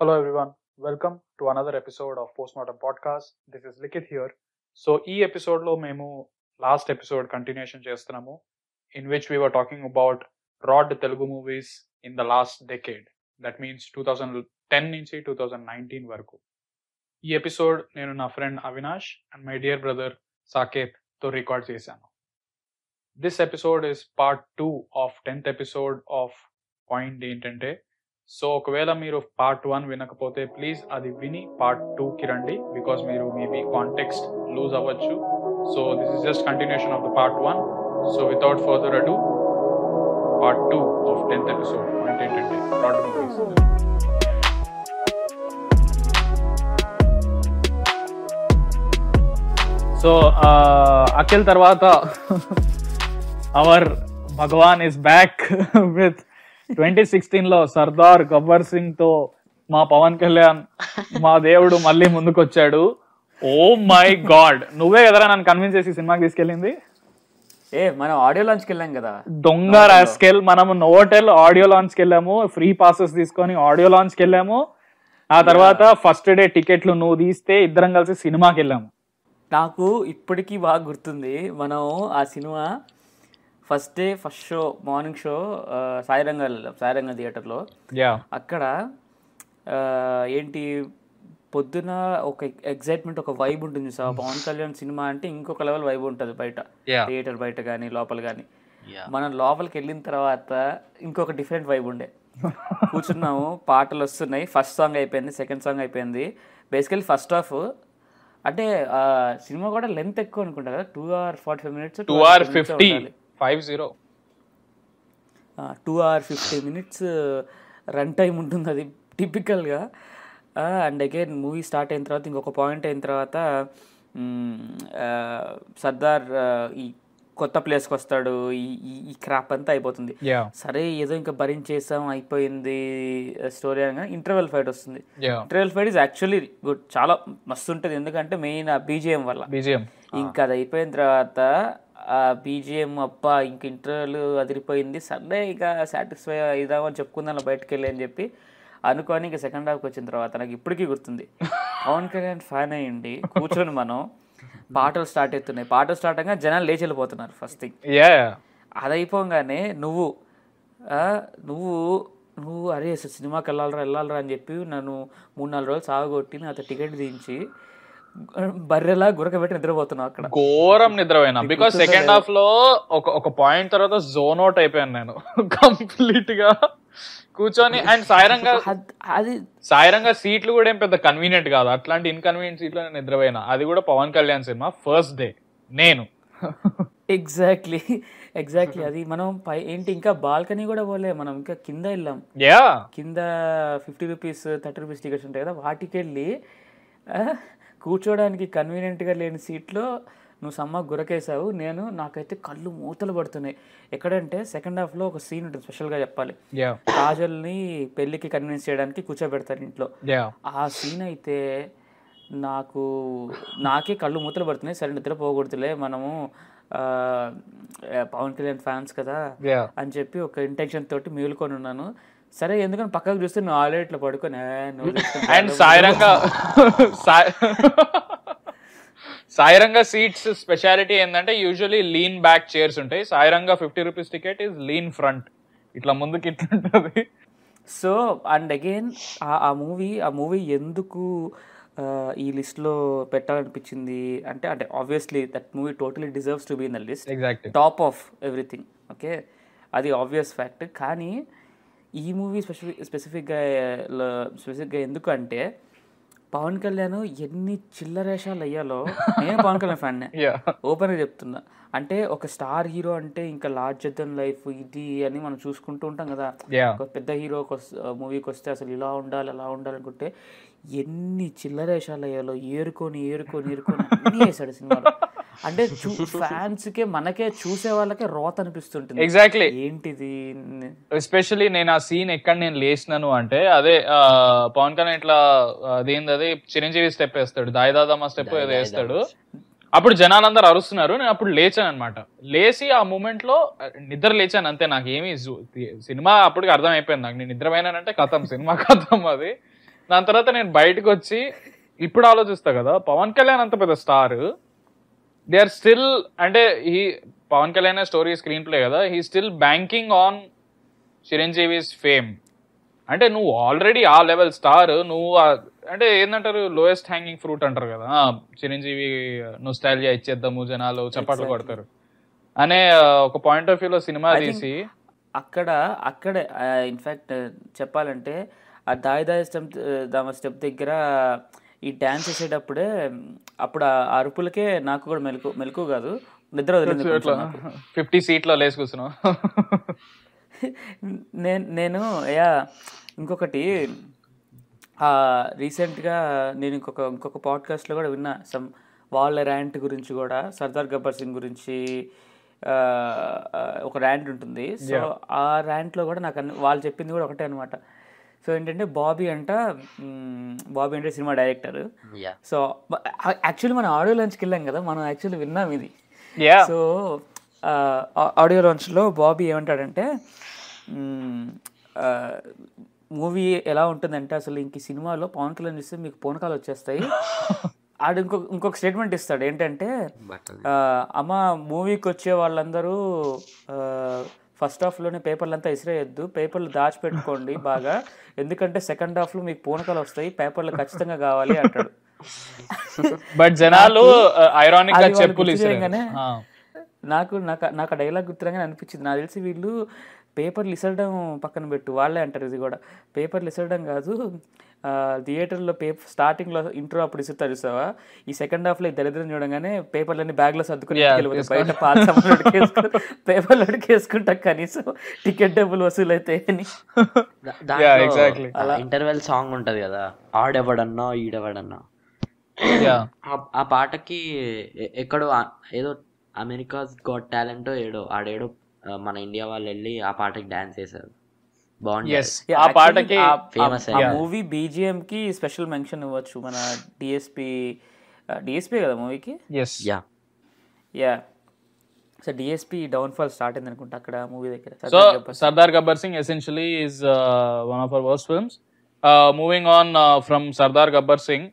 Hello, everyone. Welcome to another episode of Postmortem Podcast. This is Likit here. So, e episode lo memo last episode continuation chestnamo, in which we were talking about rod Telugu movies in the last decade. That means 2010 inchi 2019 varku. ఈ episode నేను friend Avinash and my dear brother Saketh Saketh తో record చేశాను this episode is part two of of episode of point ఏంటంటే so ఒకవేళ మీరు part one వినకపోతే please అది విని పార్ట్ టూకి రండి బికాస్ మీరు మేబీ కాంటెక్స్ట్ లూజ్ అవ్వచ్చు so this is just continuation of the part one so without further ado part two of tenth episode అంటే సో అఖిల్ తర్వాత our Bhagwan is back with twenty sixteen లో సర్దార్ గబ్బర్ సింగ్ తో మా పవన్ కళ్యాణ్ మా దేవుడు మళ్ళీ ముందుకొచ్చాడు ఓ మై గాడ్ నువ్వే కదరా నన్ను కన్విన్స్ చేసి సినిమాకి తీసుకెళ్ళింది ఏ మనం ఆడియో లాంచ్ వెళ్ళాం కదా దొంగ రాస్కెల్ మనం నోటెల్ ఆడియో లాంచ్ వెళ్ళాము ఫ్రీ పాసెస్ తీసుకొని ఆడియో లాంచ్ వెళ్ళాము ఆ తర్వాత ఫస్ట్ డే టికెట్లు నువ్వు తీస్తే ఇద్దరం కలిసి సినిమాకి వెళ్ళాము నాకు ఇప్పటికీ బాగా గుర్తుంది మనం ఆ cinema first day first show morning show Sairanga Sairanga థియేటర్లో అక్కడ ఏంటి పొద్దున ఒక ఎగ్జైట్మెంట్ ఒక వైబ్ ఉంటుంది సార్ పవన్ కళ్యాణ్ సినిమా అంటే ఇంకొక లెవెల్ వైబ్ ఉంటుంది బయట థియేటర్ బయట కానీ లోపల కానీ మనం లోపలికి వెళ్ళిన తర్వాత ఇంకొక డిఫరెంట్ వైబ్ ఉండే కూర్చున్నాము పాటలు వస్తున్నాయి ఫస్ట్ సాంగ్ అయిపోయింది సెకండ్ సాంగ్ అయిపోయింది బేసికలీ ఫస్ట్ హాఫ్ అంటే సినిమా కూడా లెంత్ ఎక్కువ అనుకుంటా కదా two hour forty five minutes two hour fifty five zero two hour fifty minutes run time ఉంటుంది అది టిపికల్గా అండ్ అగైన్ మూవీ స్టార్ట్ అయిన తర్వాత ఇంకొక పాయింట్ అయిన తర్వాత సర్దార్ ఈ కొత్త ప్లేస్కి వస్తాడు ఈ క్రాప్ అంతా అయిపోతుంది సరే ఏదో ఇంకా భరించేసాం అయిపోయింది uh, స్టోరీ అనగా ఇంటర్వెల్ ఫైట్ వస్తుంది interval fight is actually good చాలా మస్తు ఉంటుంది ఎందుకంటే మెయిన్ ఆ బీజిఎం వల్ల బీజిఎం ఇంకా అది అయిపోయిన తర్వాత ఆ బీజిఎం అబ్బా ఇంక ఇంటర్వెల్ అదిరిపోయింది సరే ఇక సాటిస్ఫై అని చెప్పుకుందాం బయటకు వెళ్ళి అని చెప్పి అనుకోని ఇంకా సెకండ్ హాఫ్కి వచ్చిన తర్వాత నాకు ఇప్పటికీ గుర్తుంది పవన్ కళ్యాణ్ ఫ్యాన్ అయ్యండి కూర్చొని మనం పాటలు స్టార్ట్ అవుతున్నాయి పాటలు స్టార్ట్ అవగా జనాలు లేచి వెళ్ళిపోతున్నారు ఫస్ట్ థింగ్ అది అయిపోగానే నువ్వు నువ్వు నువ్వు అరే సినిమాకి వెళ్ళాలరా వెళ్ళాలరా అని చెప్పి నన్ను మూడు నాలుగు రోజులు సాగొట్టి అతను టికెట్ దించి బర్రెలా గురకబెట్టి నిద్రపోతున్నావు అక్కడ ఘోరం నిద్రపోయినా బికాస్ సెకండ్ హాఫ్ లో ఒక ఒక పాయింట్ తర్వాత జోన్ అవుట్ అయిపోయాను నేను కంప్లీట్ గా కూర్చొని అండ్ సాయరంగా అది సాయరంగా సీట్లు కూడా ఏం పెద్ద కన్వీనియంట్ కాదు అట్లాంటి ఇన్కన్వీనియంట్ సీట్లో నేను నిద్రపోయినా అది కూడా Pawan Kalyan cinema first day నేను ఎగ్జాక్ట్లీ ఎగ్జాక్ట్లీ అది మనం పై ఏంటి ఇంకా బాల్కనీ కూడా పోలే మనం ఇంకా కింద వెళ్ళాం యా కింద fifty rupees thirty rupees tickets ఉంటాయి కదా వాటికి వెళ్ళి కూర్చోడానికి కన్వీనియంట్గా లేని సీట్లో నువ్వు సమ్మ గురకేసావు నేను నాకైతే కళ్ళు మూతలు పడుతున్నాయి ఎక్కడంటే సెకండ్ హాఫ్లో ఒక సీన్ ఉంటుంది స్పెషల్గా చెప్పాలి కాజల్ని పెళ్లికి కన్విన్స్ చేయడానికి కూర్చోబెడతారు ఇంట్లో ఆ సీన్ అయితే నాకు నాకే కళ్ళు మూతలు పడుతున్నాయి సరే నిద్ర పోకూడదులే మనము పవన్ కళ్యాణ్ ఫ్యాన్స్ కదా అని చెప్పి ఒక ఇంటెన్షన్ తోటి మేలుకొని ఉన్నాను సరే ఎందుకని పక్కకు చూస్తే నువ్వు ఆల్రెడీ ఇట్లా పడుకొని and Sairanga Sairanga seats speciality ఏంటంటే యూజువలీ లీన్ బ్యాక్ చైర్స్ ఉంటాయి Sairanga fifty rupees ticket is lean front ఇట్లా ముందుకు ఇట్లా ఉంటుంది సో అండ్ అగైన్ ఆ మూవీ ఆ మూవీ ఎందుకు ఈ లిస్ట్లో పెట్టాలనిపించింది అంటే అంటే obviously that movie totally deserves to been the list top of everything okay అది ఆబ్వియస్ ఫ్యాక్ట్ కానీ ఈ మూవీ స్పెసిఫిక్ స్పెసిఫిక్గా స్పెసిఫిక్గా అంటే పవన్ కళ్యాణ్ ఎన్ని చిల్లరేషాలు అయ్యాలో నేను పవన్ కళ్యాణ్ ఫ్యాన్ ఓపెన్ గా చెప్తున్నా అంటే ఒక స్టార్ హీరో అంటే ఇంకా లార్జర్ దెన్ లైఫ్ ఇది అని మనం చూసుకుంటూ ఉంటాం కదా పెద్ద హీరో మూవీకి వస్తే అసలు ఇలా ఉండాలి అలా ఉండాలి అనుకుంటే ఎన్ని చిల్లరేషాలు అయ్యాలో ఏరుకొని ఏరుకొని ఏరుకొని అన్ని వేసాడు సినిమాలో అంటే ఫ్యాన్స్ కి మనకే చూసే వాళ్ళకే రోత్ అనిపిస్తుంటుంది ఎగ్జాక్ట్లీ ఏంటిది ఎస్పెషల్లీ నేను ఆ సీన్ ఎక్కడ నేను లేచినాను అంటే అదే పవన్ కళ్యాణ్ ఇట్లా అదేంది అదే చిరంజీవి స్టెప్ వేస్తాడు దాయిదాదమ్మ స్టెప్ ఏదో వేస్తాడు అప్పుడు జనాలందరూ అరుస్తున్నారు నేను అప్పుడు లేచాను అనమాట లేచి ఆ మూమెంట్ లో నిద్ర లేచాను అంతే నాకు ఏమి సినిమా అప్పటికి అర్థం అయిపోయింది నాకు నేను నిద్రపోయినానంటే కథం సినిమా కథం అది దాని తర్వాత నేను బయటకు వచ్చి ఇప్పుడు ఆలోచిస్తా కదా పవన్ కళ్యాణ్ అంత పెద్ద స్టార్ దే ఆర్ స్టిల్ అంటే ఈ Pawan Kalyan story screenplay కదా he still banking on Chiranjeevi's fame అంటే నువ్వు ఆల్రెడీ ఆ లెవెల్ స్టార్ నువ్వు అంటే ఏంటంటారు లోయెస్ట్ హ్యాంగింగ్ ఫ్రూట్ అంటారు కదా చిరంజీవి నువ్వు స్టైల్ ఇచ్చేద్దాము జనాలు చప్పట్లు కొడతారు అనే ఒక పాయింట్ ఆఫ్ వ్యూలో సినిమా తీసి అక్కడ అక్కడ ఇన్ఫ్యాక్ట్ చెప్పాలంటే ఆ దాయి దాయి స్టెప్ దామ స్టెప్ దగ్గర ఈ డ్యాన్స్ చేసేటప్పుడే అప్పుడు ఆ అరుపులకే నాకు కూడా మెలకు మెలకు కాదు నిద్ర వదిలింది ఫిఫ్టీ సీట్లో లేచి కూర్చున్నావు నేను నేను అయ్యా ఇంకొకటి రీసెంట్గా నేను ఇంకొక ఇంకొక పాడ్కాస్ట్లో కూడా విన్నా సమ్ వాళ్ళ ర్యాంట్ గురించి కూడా సర్దార్ గబ్బర్ సింగ్ గురించి ఒక ర్యాంట్ ఉంటుంది సో ఆ ర్యాంట్లో కూడా నాకు వాళ్ళు చెప్పింది కూడా ఒకటే అనమాట సో ఏంటంటే బాబీ అంట బాబీ అంటే సినిమా డైరెక్టర్ సో యాక్చువల్లీ మనం ఆడియో లాంచ్కి వెళ్ళాం కదా మనం యాక్చువల్లీ విన్నాం ఇది సో ఆడియో లాంచ్లో బాబీ ఏమంటాడంటే మూవీ ఎలా ఉంటుందంటే అసలు ఇంక సినిమాలో పవన్ కళ్యాణ్ చూస్తే మీకు పోనకాలు వచ్చేస్తాయి ఆడు ఇంకొక ఇంకొక స్టేట్మెంట్ ఇస్తాడు ఏంటంటే అమ్మ మూవీకి వచ్చే వాళ్ళందరూ ఫస్ట్ హాఫ్లోనే పేపర్లు అంతా ఇసిరేయొద్దు పేపర్లు దాచిపెట్టుకోండి బాగా ఎందుకంటే సెకండ్ హాఫ్లో మీకు పూనకాలు వస్తాయి పేపర్లు ఖచ్చితంగా కావాలి అంటాడు బట్ జనాలు ఐరానిక్ నాకు నాకు నాకు డైలాగ్ గుర్తురంగానే అనిపించింది నాకు తెలిసి వీళ్ళు పేపర్లు ఇసరడం పక్కన పెట్టు వాళ్ళే అంటారు ఇది కూడా పేపర్లు ఇసరడం కాదు థియేటర్లో పేపర్ స్టార్టింగ్లో ఇంట్రో అప్పుడు ఇస్తారు చూసావా ఈ సెకండ్ హాఫ్లో దరిద్రం చూడగానే పేపర్లన్నీ బ్యాగ్లో సర్దుకుని బయట పాత పేపర్లు అడిగేసుకుంటా కనీసం టికెట్ డబ్బులు వసూలు అయితే అలా ఇంటర్వెల్ సాంగ్ ఉంటుంది కదా ఆడెవడన్నా ఈడెవడన్నా ఆ పాటకి ఎక్కడో ఏదో అమెరికాస్ గాట్ టాలెంట్ ఏడో ఆడేడో మన ఇండియా వాళ్ళు వెళ్ళి ఆ పాటకి డాన్స్ చేశారు బాగుంది మూవీ బీజిఎం కి స్పెషల్ మెన్షన్ ఇవ్వచ్చు మన డిఎస్పి డిఎస్పి కదా మూవీకి so DSP downfall start అయింది అనుకుంటా అక్కడ మూవీ దగ్గర so Sardar Gabbar Singh essentially is one of our worst films moving on from Sardar Gabbar Singh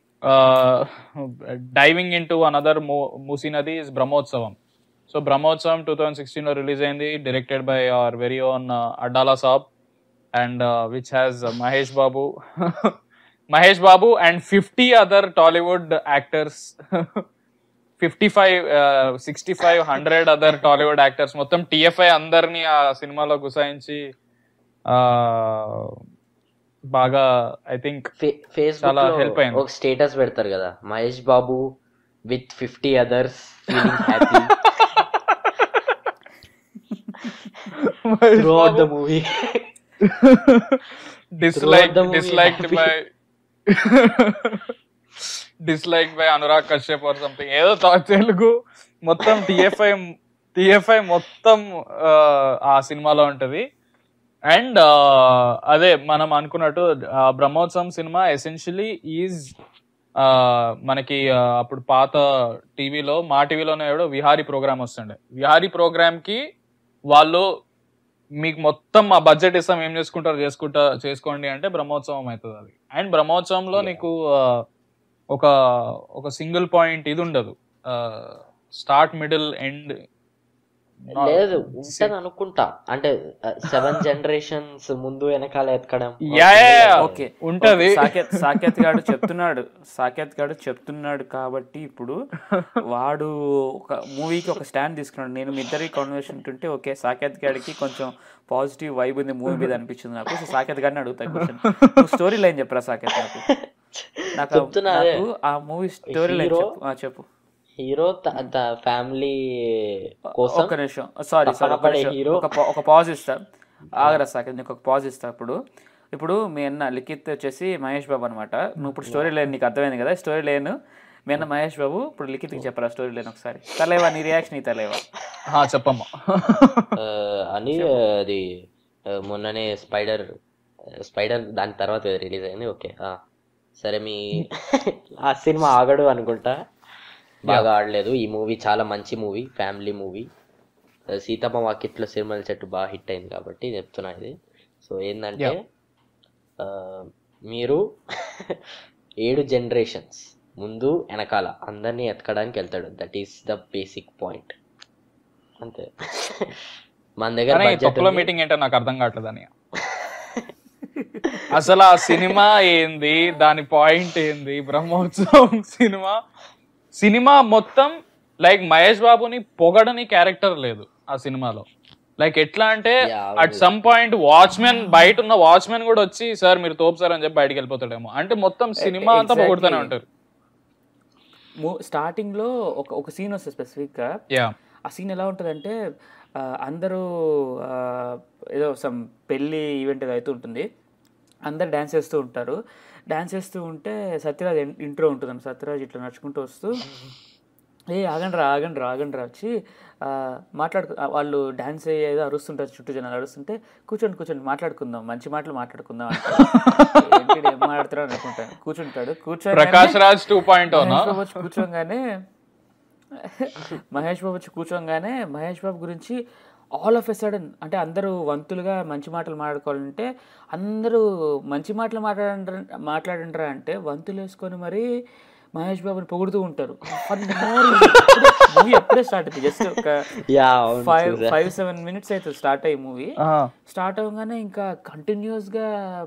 diving into another Musi నది is Brahmotsavam so Brahmotsavam two thousand సిక్స్టీన్లో రిలీజ్ అయింది directed by our very own Addala సాబ్ and which has Mahesh Babu Mahesh Babu and fifty other Tollywood actors fifty five sixty five hundred other Tollywood actors మొత్తం TFI అందరినీ ఆ సినిమాలో గుసాయించి బాగా I think చాలా హెల్ప్ అయింది ఒక స్టేటస్ పెడతారు కదా Mahesh Babu with fifty others throughout the movie. disliked, the movie disliked by. By Anurag Kashyap or something ఏదో తెలుగు మొత్తం టిఎఫ్ఐ టిఎఫ్ఐ మొత్తం ఆ సినిమాలో ఉంటుంది అండ్ అదే మనం అనుకున్నట్టు బ్రహ్మోత్సవం సినిమా ఎసెన్షియలీ ఈజ్ మనకి అప్పుడు పాత టీవీలో మా టీవీలోనే ఎవడో విహారీ ప్రోగ్రామ్ వస్తుండే విహారీ ప్రోగ్రామ్కి వాళ్ళు మీకు మొత్తం ఆ బడ్జెట్ ఇస్తాం ఏం చేసుకుంటారు చేసుకుంటా చేసుకోండి అంటే బ్రహ్మోత్సవం అవుతుంది అది అండ్ బ్రహ్మోత్సవంలో నీకు ఒక ఒక సింగిల్ పాయింట్ ఇది ఉండదు స్టార్ట్ మిడిల్ ఎండ్ లేదు ఉంటది అనుకుంటా అంటే సెవెన్ జనరేషన్స్ ముందు వెనకాల ఎత్తకడం ఓకే ఉంటది సాకేత్ సాకేత్ గారు చెప్తున్నాడు సాకేత్ గారు చెప్తున్నాడు కాబట్టి ఇప్పుడు వాడు ఒక మూవీకి ఒక స్టాండ్ తీసుకున్నాడు నేను మీ ఇద్దరి కాన్వర్సేషన్ ఉంటుంటే ఓకే సాకేత్ గారికి కొంచెం పాజిటివ్ వైబ్ ఉంది మూవీ మీద అనిపించింది నాకు సో సాకేత్ గారిని అడుగుతాయి క్వశ్చన్ స్టోరీ లైన్ చెప్పరా సాకేత్ నాకు నాకు ఆ మూవీ స్టోరీ లైన్ చెప్పు చెప్పు హీరో ఫ్యామిలీ కోసం ఒక నిమిషం సారీ సారీ హీరో ఒక పాజ్ ఇస్తా ఆగరా సార్ నీకు ఒక పాజ్ ఇస్తా ఇప్పుడు ఇప్పుడు మీ అన్న లిఖిత్ వచ్చేసి మహేష్ బాబు అనమాట నువ్వు ఇప్పుడు స్టోరీ లేని నీకు అర్థమైంది కదా స్టోరీ లేను మీ అన్న మహేష్ బాబు ఇప్పుడు లిఖిత్కి చెప్పరా స్టోరీ లేను ఒకసారి తలేవా నీ రియాక్షన్ ఈ తలేవా చెప్పమ్మా అని అది మొన్ననే స్పైడర్ స్పైడర్ దాని తర్వాత రిలీజ్ అయింది ఓకే సరే మీ ఆ సినిమా ఆగడు అనుకుంటా బాగా ఆడలేదు ఈ మూవీ చాలా మంచి మూవీ ఫ్యామిలీ మూవీ సీతమ్మ వాకిట్లో సిరిమల చెట్టు బాగా హిట్ అయింది కాబట్టి చెప్తున్నా ఇది సో ఏంటంటే మీరు ఏడు జనరేషన్స్ ముందు వెనకాల అందరినీ ఎతకడానికి వెళ్తాడు that is the basic point అంతే మన దగ్గర మీటింగ్ ఏంటో నాకు అర్థం కావట్లేదని అసలు ఆ సినిమా ఏంది దాని పాయింట్ ఏంది బ్రహ్మోత్సవం సినిమా సినిమా మొత్తం లైక్ మహేష్ బాబుని పొగడని క్యారెక్టర్ లేదు ఆ సినిమాలో లైక్ ఎట్లా అంటే అట్ సమ్ పాయింట్ వాచ్మెన్ బయట ఉన్న వాచ్మెన్ కూడా వచ్చి సార్ మీరు తోపు సార్ అని చెప్పి బయటకు వెళ్ళిపోతాడేమో అంటే మొత్తం eh, సినిమా అంతా పొగుడుతూనే ఉంటారు స్టార్టింగ్ లో ఒక ఒక సీన్ వస్తుంది స్పెసిఫిక్ గా ఆ సీన్ ఎలా ఉంటుంది అంటే అందరూ ఏదో సమ్ పెళ్ళి ఈవెంట్ ఏదైతే అయితే ఉంటుంది అందరు డాన్స్ చేస్తూ ఉంటారు డాన్స్ చేస్తూ ఉంటే సత్యరాజ్ ఇంట్రో ఉంటుంది సత్యరాజ్ ఇట్లా నడుచుకుంటూ వస్తూ ఏ ఆగండ్రా ఆగండి రా వచ్చి మాట్లాడుకు వాళ్ళు డ్యాన్స్ ఏదో అరుస్తుంటారు చుట్టూ జనాలు అరుస్తుంటే కూర్చొని కూర్చోండి మాట్లాడుకుందాం మంచి మాటలు మాట్లాడుకుందాం ఏం మాట్లాడుతున్నాడు అనుకుంటాను కూర్చుంటాడు కూర్చొని ప్రకాష్ రాజ్ టూ పాయింట్ కూర్చోగానే మహేష్ బాబు వచ్చి కూర్చోగానే మహేష్ బాబు గురించి ఆల్ ఆఫ్ ఎ సడన్ అంటే అందరూ వంతులుగా మంచి మాటలు మాట్లాడుకోవాలంటే అందరూ మంచి మాటలు మాట్లాడ మాట్లాడండ్రా అంటే వంతులు వేసుకొని మరీ మహేష్ బాబుని పొగుడుతూ ఉంటారు మూవీ ఎప్పుడే స్టార్ట్ అయింది జస్ట్ ఒక ఫైవ్ ఫైవ్ సెవెన్ మినిట్స్ అవుతుంది స్టార్ట్ అయ్యి మూవీ స్టార్ట్ అవగానే ఇంకా కంటిన్యూస్ గా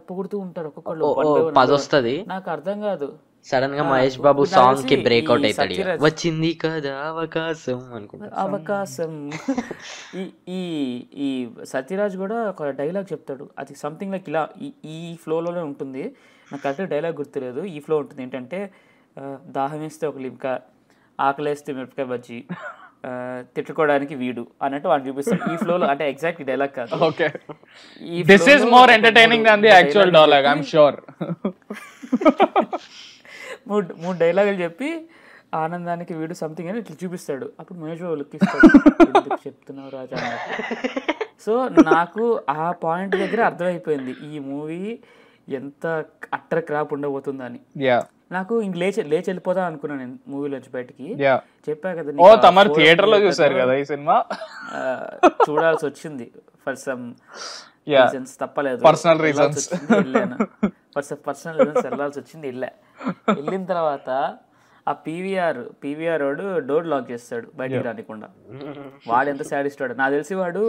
పొగుడుతూ ఉంటారు ఒక్కొక్కళ్ళు నాకు అర్థం కాదు సడన్ గా మహేష్ బాబు సాంగ్ కి బ్రేక్అవుట్ అవుతాడు వచ్చింది కదా అవకాశం అనుకుంటా అవకాశం ఈ ఈ ఈ సత్యరాజ్ కూడా ఒక డైలాగ్ చెప్తాడు అది సంథింగ్ లైక్ ఇలా ఈ ఈ ఫ్లోలోనే ఉంటుంది నాకు కరెక్ట్ డైలాగ్ గుర్తులేదు ఈ ఫ్లో ఉంటుంది ఏంటంటే దాహం వేస్తే ఒక లింకా ఆకలేస్తే మిరపకాయ బజ్జి తిట్టుకోవడానికి వీడు అన్నట్టు వాడు చూపిస్తాడు ఈ ఫ్లోలో అంటే ఎగ్జాక్ట్ డైలాగ్ కాదు okay this is more entertaining than the actual dialogue I'm sure మూడు మూడు డైలాగులు చెప్పి ఆనందానికి వీడు సంథింగ్ అని ఇట్లా చూపిస్తాడు అప్పుడు మహేష్ బాబు లుక్ ఇస్తాడు చెప్తున్నావు రాజా సో నాకు ఆ పాయింట్ దగ్గర అర్థమైపోయింది ఈ మూవీ ఎంత అట్ర క్రాప్ ఉండబోతుందని నాకు ఇంక లేచి లేచి వెళ్ళిపోదాం అనుకున్నాను నేను మూవీ నుంచి బయటికి చెప్పా కదా ఓ తమరు థియేటర్ లో చూసారు కదా ఈ సినిమా చూడాల్సి వచ్చింది ఫర్ సమ్ రీజన్స్ తప్పలేదు పర్సనల్ రీజన్స్ పర్సనల్ రీజన్స్ వెళ్ళాల్సి వచ్చింది వెళ్ళా వెళ్ళిన తర్వాత ఆ పీవీఆర్ పీవీఆర్ వాడు డోర్ లాక్ చేస్తాడు బయటికి రానికుండా వాడు ఎంత ఇస్తాడు నాకు తెలిసి వాడు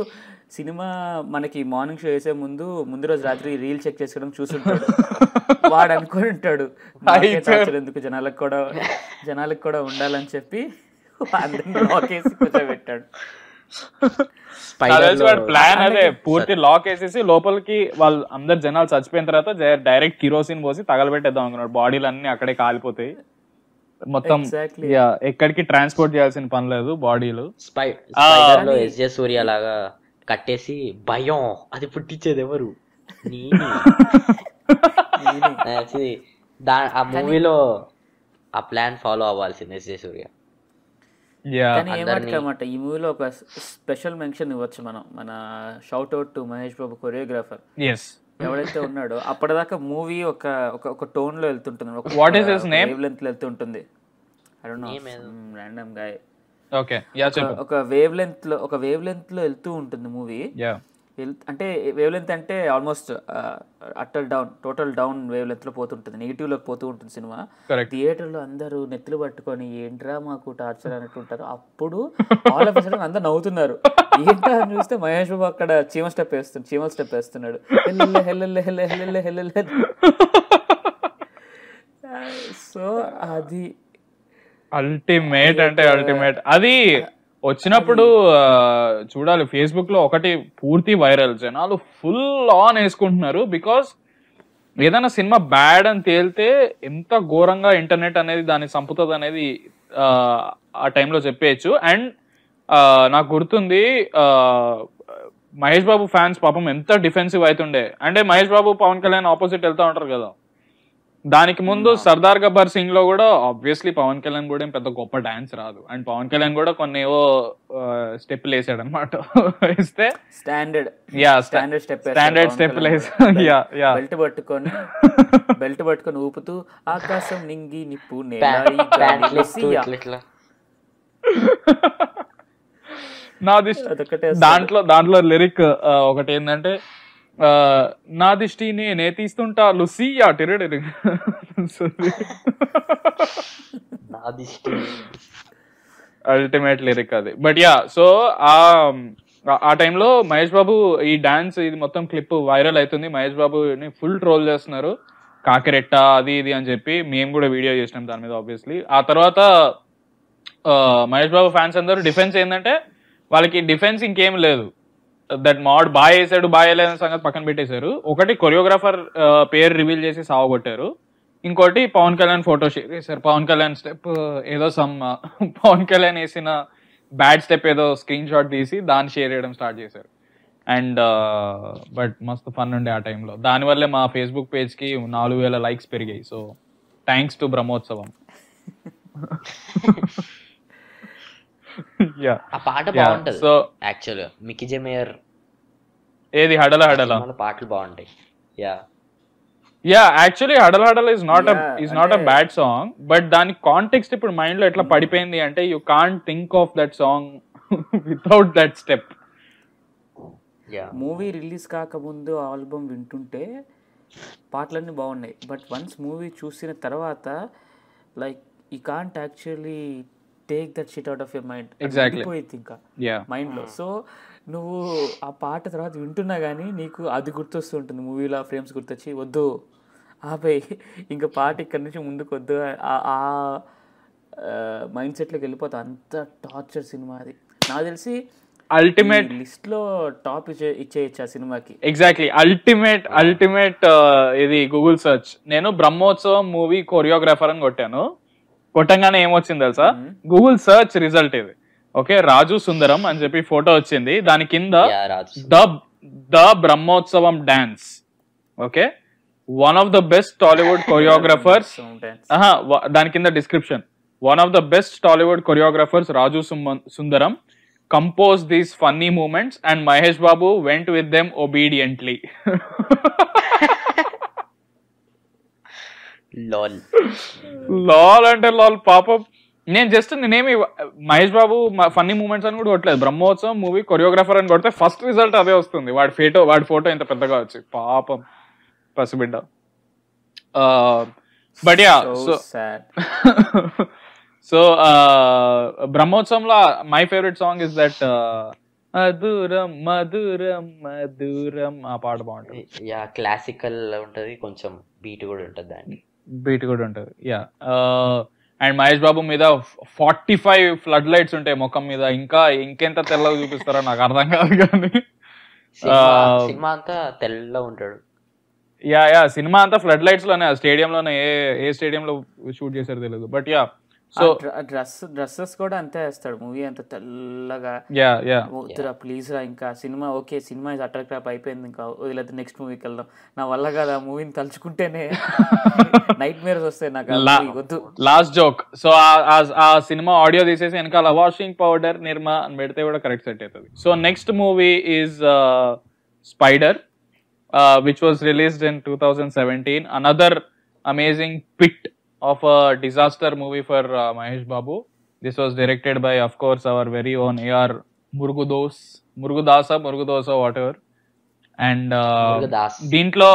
సినిమా మనకి మార్నింగ్ షో వేసే ముందు ముందు రోజు రాత్రి రీల్ చెక్ చేసుకోవడం చూసుంటాడు వాడు అనుకుని ఉంటాడు ఎందుకు జనాలకు కూడా జనాలకు కూడా ఉండాలని చెప్పి అందరినీ లాక్ వేసి కూర్చోబెట్టాడు ప్లాన్ అదే పూర్తి లాక్ వేసేసి లోపలికి వాళ్ళు అందరు జనాలు చచ్చిపోయిన తర్వాత డైరెక్ట్ కిరోసిన్ పోసి తగలబెట్టేద్దాం అనుకున్నాడు బాడీలు అన్ని అక్కడే కాలిపోతాయి మొత్తం ఎక్కడికి ట్రాన్స్పోర్ట్ చేయాల్సిన పని లేదు బాడీలు ఎస్జే సూర్య లాగా కట్టేసి భయం అది పుట్టించేది ఎవరు ఆ మూవీలో ఆ ప్లాన్ ఫాలో అవ్వాల్సింది ఎస్ ఎస్జే సూర్య కానీ ఏమాటమాట ఈ మూవీలో ఒక స్పెషల్ మెన్షన్ ఇవ్వచ్చు మనం మన shout out to Mahesh Babu choreographer ఎవడైతే ఉన్నాడో అప్పటిదాకా మూవీ ఒక ఒక టోన్ లో వెళ్తుంటుంది what is his name wave length వెళ్తుంటుంది I don't know random guy okay ఒక వేవ్ లెంత్ లో ఒక వేవ్ లెంత్ లో వెళ్తూ ఉంటుంది మూవీ హెల్త్ అంటే వేవ్ లెంత్ అంటే ఆల్మోస్ట్ అట్టల్ డౌన్ టోటల్ డౌన్ వేవ్ లెంత్లో పోతుంటుంది లో పోతూ ఉంటుంది సినిమా థియేటర్ లో అందరూ నెత్తులు పట్టుకొని ఏంట్రా మాకు టార్చర్ అనేటుంటారు అప్పుడు ఆల్ ఆఫ్ సడన్ అందరు నవ్వుతున్నారు ఏంటా అని చూస్తే మహేష్ బాబు అక్కడ చీమ స్టెప్ వేస్తుంది చీమ స్టెప్ వేస్తున్నాడు సో అది అల్టిమేట్ అంటే అల్టిమేట్ అది వచ్చినప్పుడు చూడాలి ఫేస్బుక్ లో ఒకటి పూర్తి వైరల్ జనాలు ఫుల్ ఆన్ వేసుకుంటున్నారు బికాస్ ఏదైనా సినిమా బ్యాడ్ అని తేలితే ఎంత ఘోరంగా ఇంటర్నెట్ అనేది దాన్ని చంపుతుంది అనేది ఆ టైంలో చెప్పేయచ్చు అండ్ నాకు గుర్తుంది మహేష్ బాబు ఫ్యాన్స్ పాపం ఎంత డిఫెన్సివ్ అవుతుండే అంటే మహేష్ బాబు పవన్ కళ్యాణ్ ఆపోజిట్ వెళ్తూ ఉంటారు కదా దానికి ముందు సర్దార్ గబ్బర్ సింగ్ లో కూడా ఆబ్వియస్లీ పవన్ కళ్యాణ్ కూడా ఏం పెద్ద గొప్ప డాన్స్ రాదు అండ్ పవన్ కళ్యాణ్ కూడా కొన్ని ఏవో స్టెప్ వేసాడు అనమాట వేస్తే standard yeah standard step standard step yeah yeah belt పట్టుకొని బెల్ట్ పట్టుకొని ఊపుతూ ఆకాశం నింగి నిప్పు నాది దాంట్లో దాంట్లో లిరిక్ ఒకటి ఏంటంటే నా దిష్టి నేనే తీస్తుంటా లుసియా టిరడి నా అల్టిమేట్ లిరిక్ అది బట్ యా సో ఆ ఆ టైంలో మహేష్ బాబు ఈ డాన్స్ ఇది మొత్తం క్లిప్ వైరల్ అవుతుంది మహేష్ బాబుని ఫుల్ ట్రోల్ చేస్తున్నారు కాకిరెట్ట అది ఇది అని చెప్పి మేము కూడా వీడియో చేసినాం దాని మీద ఆబ్వియస్లీ ఆ తర్వాత మహేష్ బాబు ఫ్యాన్స్ అందరూ డిఫెన్స్ ఏంటంటే వాళ్ళకి డిఫెన్స్ ఇంకేం లేదు దట్ మాడ్ బాగా వేసాడు బాగా వేయలేదన్న సంగతి పక్కన పెట్టేశారు ఒకటి కొరియోగ్రాఫర్ పేరు రివీల్ చేసి సావగొట్టారు ఇంకోటి పవన్ కళ్యాణ్ ఫోటో షేర్ చేశారు పవన్ కళ్యాణ్ స్టెప్ ఏదో సమ్ పవన్ కళ్యాణ్ వేసిన బ్యాడ్ స్టెప్ ఏదో స్క్రీన్ షాట్ తీసి దాన్ని షేర్ చేయడం స్టార్ట్ చేశారు అండ్ బట్ మస్తు ఫన్ ఉండే ఆ టైంలో దానివల్లే మా ఫేస్బుక్ పేజ్కి నాలుగు వేల లైక్స్ పెరిగాయి సో థ్యాంక్స్ టు బ్రహ్మోత్సవం ఆ పాట బాగుంటది సో యాక్చువల్ మికి ఏది హడల హడల పాటలు బాగుంటాయి యా యా యాక్చువల్లీ హడల హడల is not is not a bad song but దాని కాంటెక్స్ట్ ఇప్పుడు మైండ్ లో ఎట్లా hmm. పడిపోయింది అంటే you can't think of that song without that step movie release కాకముందు ఆల్బమ్ వింటుంటే పాటలన్నీ బాగున్నాయి బట్ వన్స్ మూవీ చూసిన తర్వాత లైక్ ఈ can't actually take that shit out of your mind పోయింది ఇంకా మైండ్ లో సో నువ్వు ఆ పాట తర్వాత వింటున్నా కానీ నీకు అది గుర్తొస్తుంటుంది మూవీలో ఆ ఫ్రేమ్స్ గుర్తొచ్చి వద్దు ఆపే ఇంకా పాట ఇక్కడ నుంచి ముందుకు వద్దు ఆ మైండ్ సెట్లోకి వెళ్ళిపోతా అంత టార్చర్ సినిమా అది నాకు తెలిసి అల్టిమేట్ లిస్ట్ లో టాప్ ఇచ్చేయచ్చు ఆ సినిమాకి ఎగ్జాక్ట్లీ అల్టిమేట్ అల్టిమేట్ ఇది గూగుల్ సర్చ్ నేను బ్రహ్మోత్సవం మూవీ కొరియోగ్రాఫర్ అని కొట్టాను కొట్టంగానే ఏమొచ్చింది తెలుసా గూగుల్ సర్చ్ రిజల్ట్ ఇది ఓకే రాజు సుందరం అని చెప్పి ఫోటో వచ్చింది దాని కింద the the Brahmotsavam dance okay one of the best Tollywood choreographers దాని కింద description one of the best Tollywood choreographers Raju Sundaram compose these funny moments and Mahesh Babu went with them obediently లాల్ లాల్ అంటే లాల్ పాపం నేను జస్ట్ నేనేమి మహేష్ బాబు ఫన్నీ మూమెంట్స్ అని కూడా కొట్టలేదు బ్రహ్మోత్సవం మూవీ కొరియోగ్రాఫర్ అని కొడితే ఫస్ట్ రిజల్ట్ అదే వస్తుంది వాడి ఫోటో వాడి ఫోటో ఇంత పెద్దగా వచ్చి పాపం పసిబిడ్డ బట్ యా సో సో బ్రహ్మోత్సవంలో my favourite song is that మధురం మధురం మధురం ఆ పాట బాగుంటుంది యా క్లాసికల్ ఉంటది కొంచెం బీట్ కూడా ఉంటుంది దానికి బీట్ కూడా ఉంటుంది యా అండ్ మహేష్ బాబు మీద ఫార్టీ ఫైవ్ ఫ్లడ్ లైట్స్ ఉంటాయి ముఖం మీద ఇంకా ఇంకెంత తెల్లగా చూపిస్తారో నాకు అర్థం కాదు కానీ సినిమా uh, అంతా తెల్లగా ఉంటాడు యా యా సినిమా అంతా ఫ్లడ్ లైట్స్ లోనే స్టేడియం లోనే ఏ స్టేడియం లో షూట్ చేశారు తెలియదు but yeah so dress dresses కూడా అంతే వేస్తాడు మూవీ అంత తెల్లగా యా వద్దురా ప్లీజ్ రా ఇంకా cinema okay cinema is utter అయిపోయింది ఇంకా వదిలేదు నెక్స్ట్ మూవీకి వెళ్దాం నా వల్ల కాదు ఆ మూవీని తలుచుకుంటేనే నైట్ మేర్స్ వస్తాయి నాకు లాస్ట్ జోక్ సో ఆ సినిమా ఆడియో తీసేసి వెనకాల వాషింగ్ పౌడర్ నిర్మా అని పెడితే కూడా కరెక్ట్ సెట్ అవుతుంది so next movie is Spyder which was released in two thousand seventeen another amazing pit of a disaster movie for uh, Mahesh Babu. This was directed by, of course, our very own AR Murugudos, Murugudasa, Murugudosa, whatever. And దీంట్లో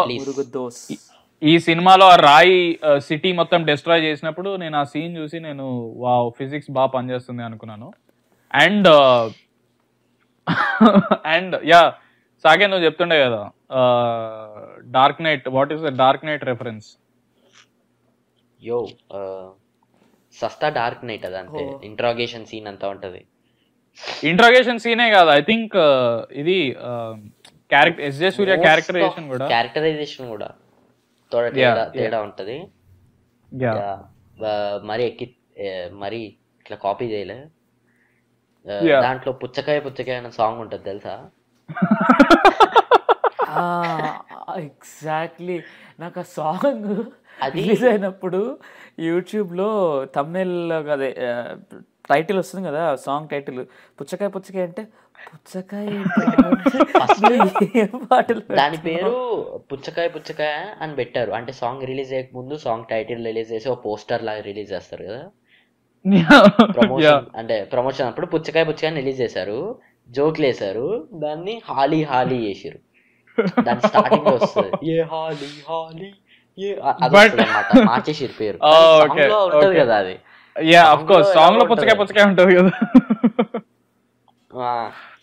ఈ సినిమాలో రాయి city మొత్తం destroy చేసినప్పుడు నేను ఆ scene చూసి నేను వా ఫిజిక్స్ బాగా పనిచేస్తుంది అనుకున్నాను అండ్ అండ్ యా సాగే నువ్వు చెప్తుండే కదా dark knight what is the dark knight reference yo సస్తా డార్క్ నైట్ అదంతే ఇంట్రాగేషన్ సీన్ అంతా ఉంటది ఇంట్రాగేషన్ సీనే కాదు ఐ థింక్ ఇది క్యారెక్టర్ ఎస్ సూర్య క్యారెక్టరైజేషన్ కూడా క్యారెక్టరైజేషన్ కూడా తోడ తేడా తేడా ఉంటది మరి ఎక్కి మరి ఇట్లా కాపీ చేయలే దాంట్లో పుచ్చకాయ పుచ్చకాయ అనే సాంగ్ ఉంటది తెలుసా ఎగ్జాక్ట్లీ నాకు ఆ సాంగ్ రిలీజ్ అయినప్పుడు యూట్యూబ్లో తమ్నెల్ అదే టైటిల్ వస్తుంది కదా సాంగ్ టైటిల్ పుచ్చకాయ పుచ్చకాయ అంటే పుచ్చకాయ పాటలు దాని పేరు పుచ్చకాయ పుచ్చకాయ అని పెట్టారు అంటే సాంగ్ రిలీజ్ అయ్యక ముందు సాంగ్ టైటిల్ రిలీజ్ చేసి ఒక పోస్టర్ లాగా రిలీజ్ చేస్తారు కదా ప్రమోషన్ అంటే ప్రమోషన్ అప్పుడు పుచ్చకాయ పుచ్చకాయ రిలీజ్ చేశారు జోక్లు వేశారు దాన్ని హాలీ హాలీ చేసారు దాని స్టార్టింగ్ వస్తుంది ఏ హాలి హాలి ఏ అది అన్నమాట మార్చేసి పేరు సాంగ్లో ఉంటుంది కదా అది యా ఆఫ్ కోర్స్ సాంగ్ లో పుచ్చకాయ పుచ్చకాయ ఉంటుంది కదా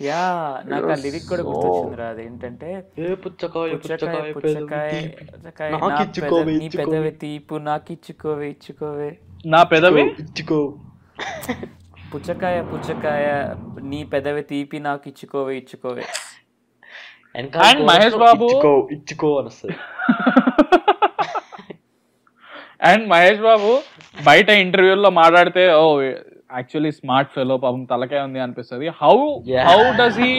యా నాకు ఆ లిరిక్ కూడా గుర్తొచ్చిందిరా అది ఏంటంటే పుచ్చకాయ పుచ్చకాయ పుచ్చకాయ నీ పెదవి తీపు నాకిచ్చుకోవే ఇచ్చుకోవే నా పెదవి ఇచ్చుకో పుచ్చకాయ పుచ్చకాయ నీ పెదవి తీపి నాకు ఇచ్చుకోవే ఇచ్చుకోవే అండ్ మహేష్ బాబు అండ్ మహేష్ బాబు బయట ఇంటర్వ్యూల్లో మాట్లాడితే ఓ యాక్చువల్లీ స్మార్ట్ ఫెలో పాపం తలకే ఉంది అనిపిస్తుంది how how does he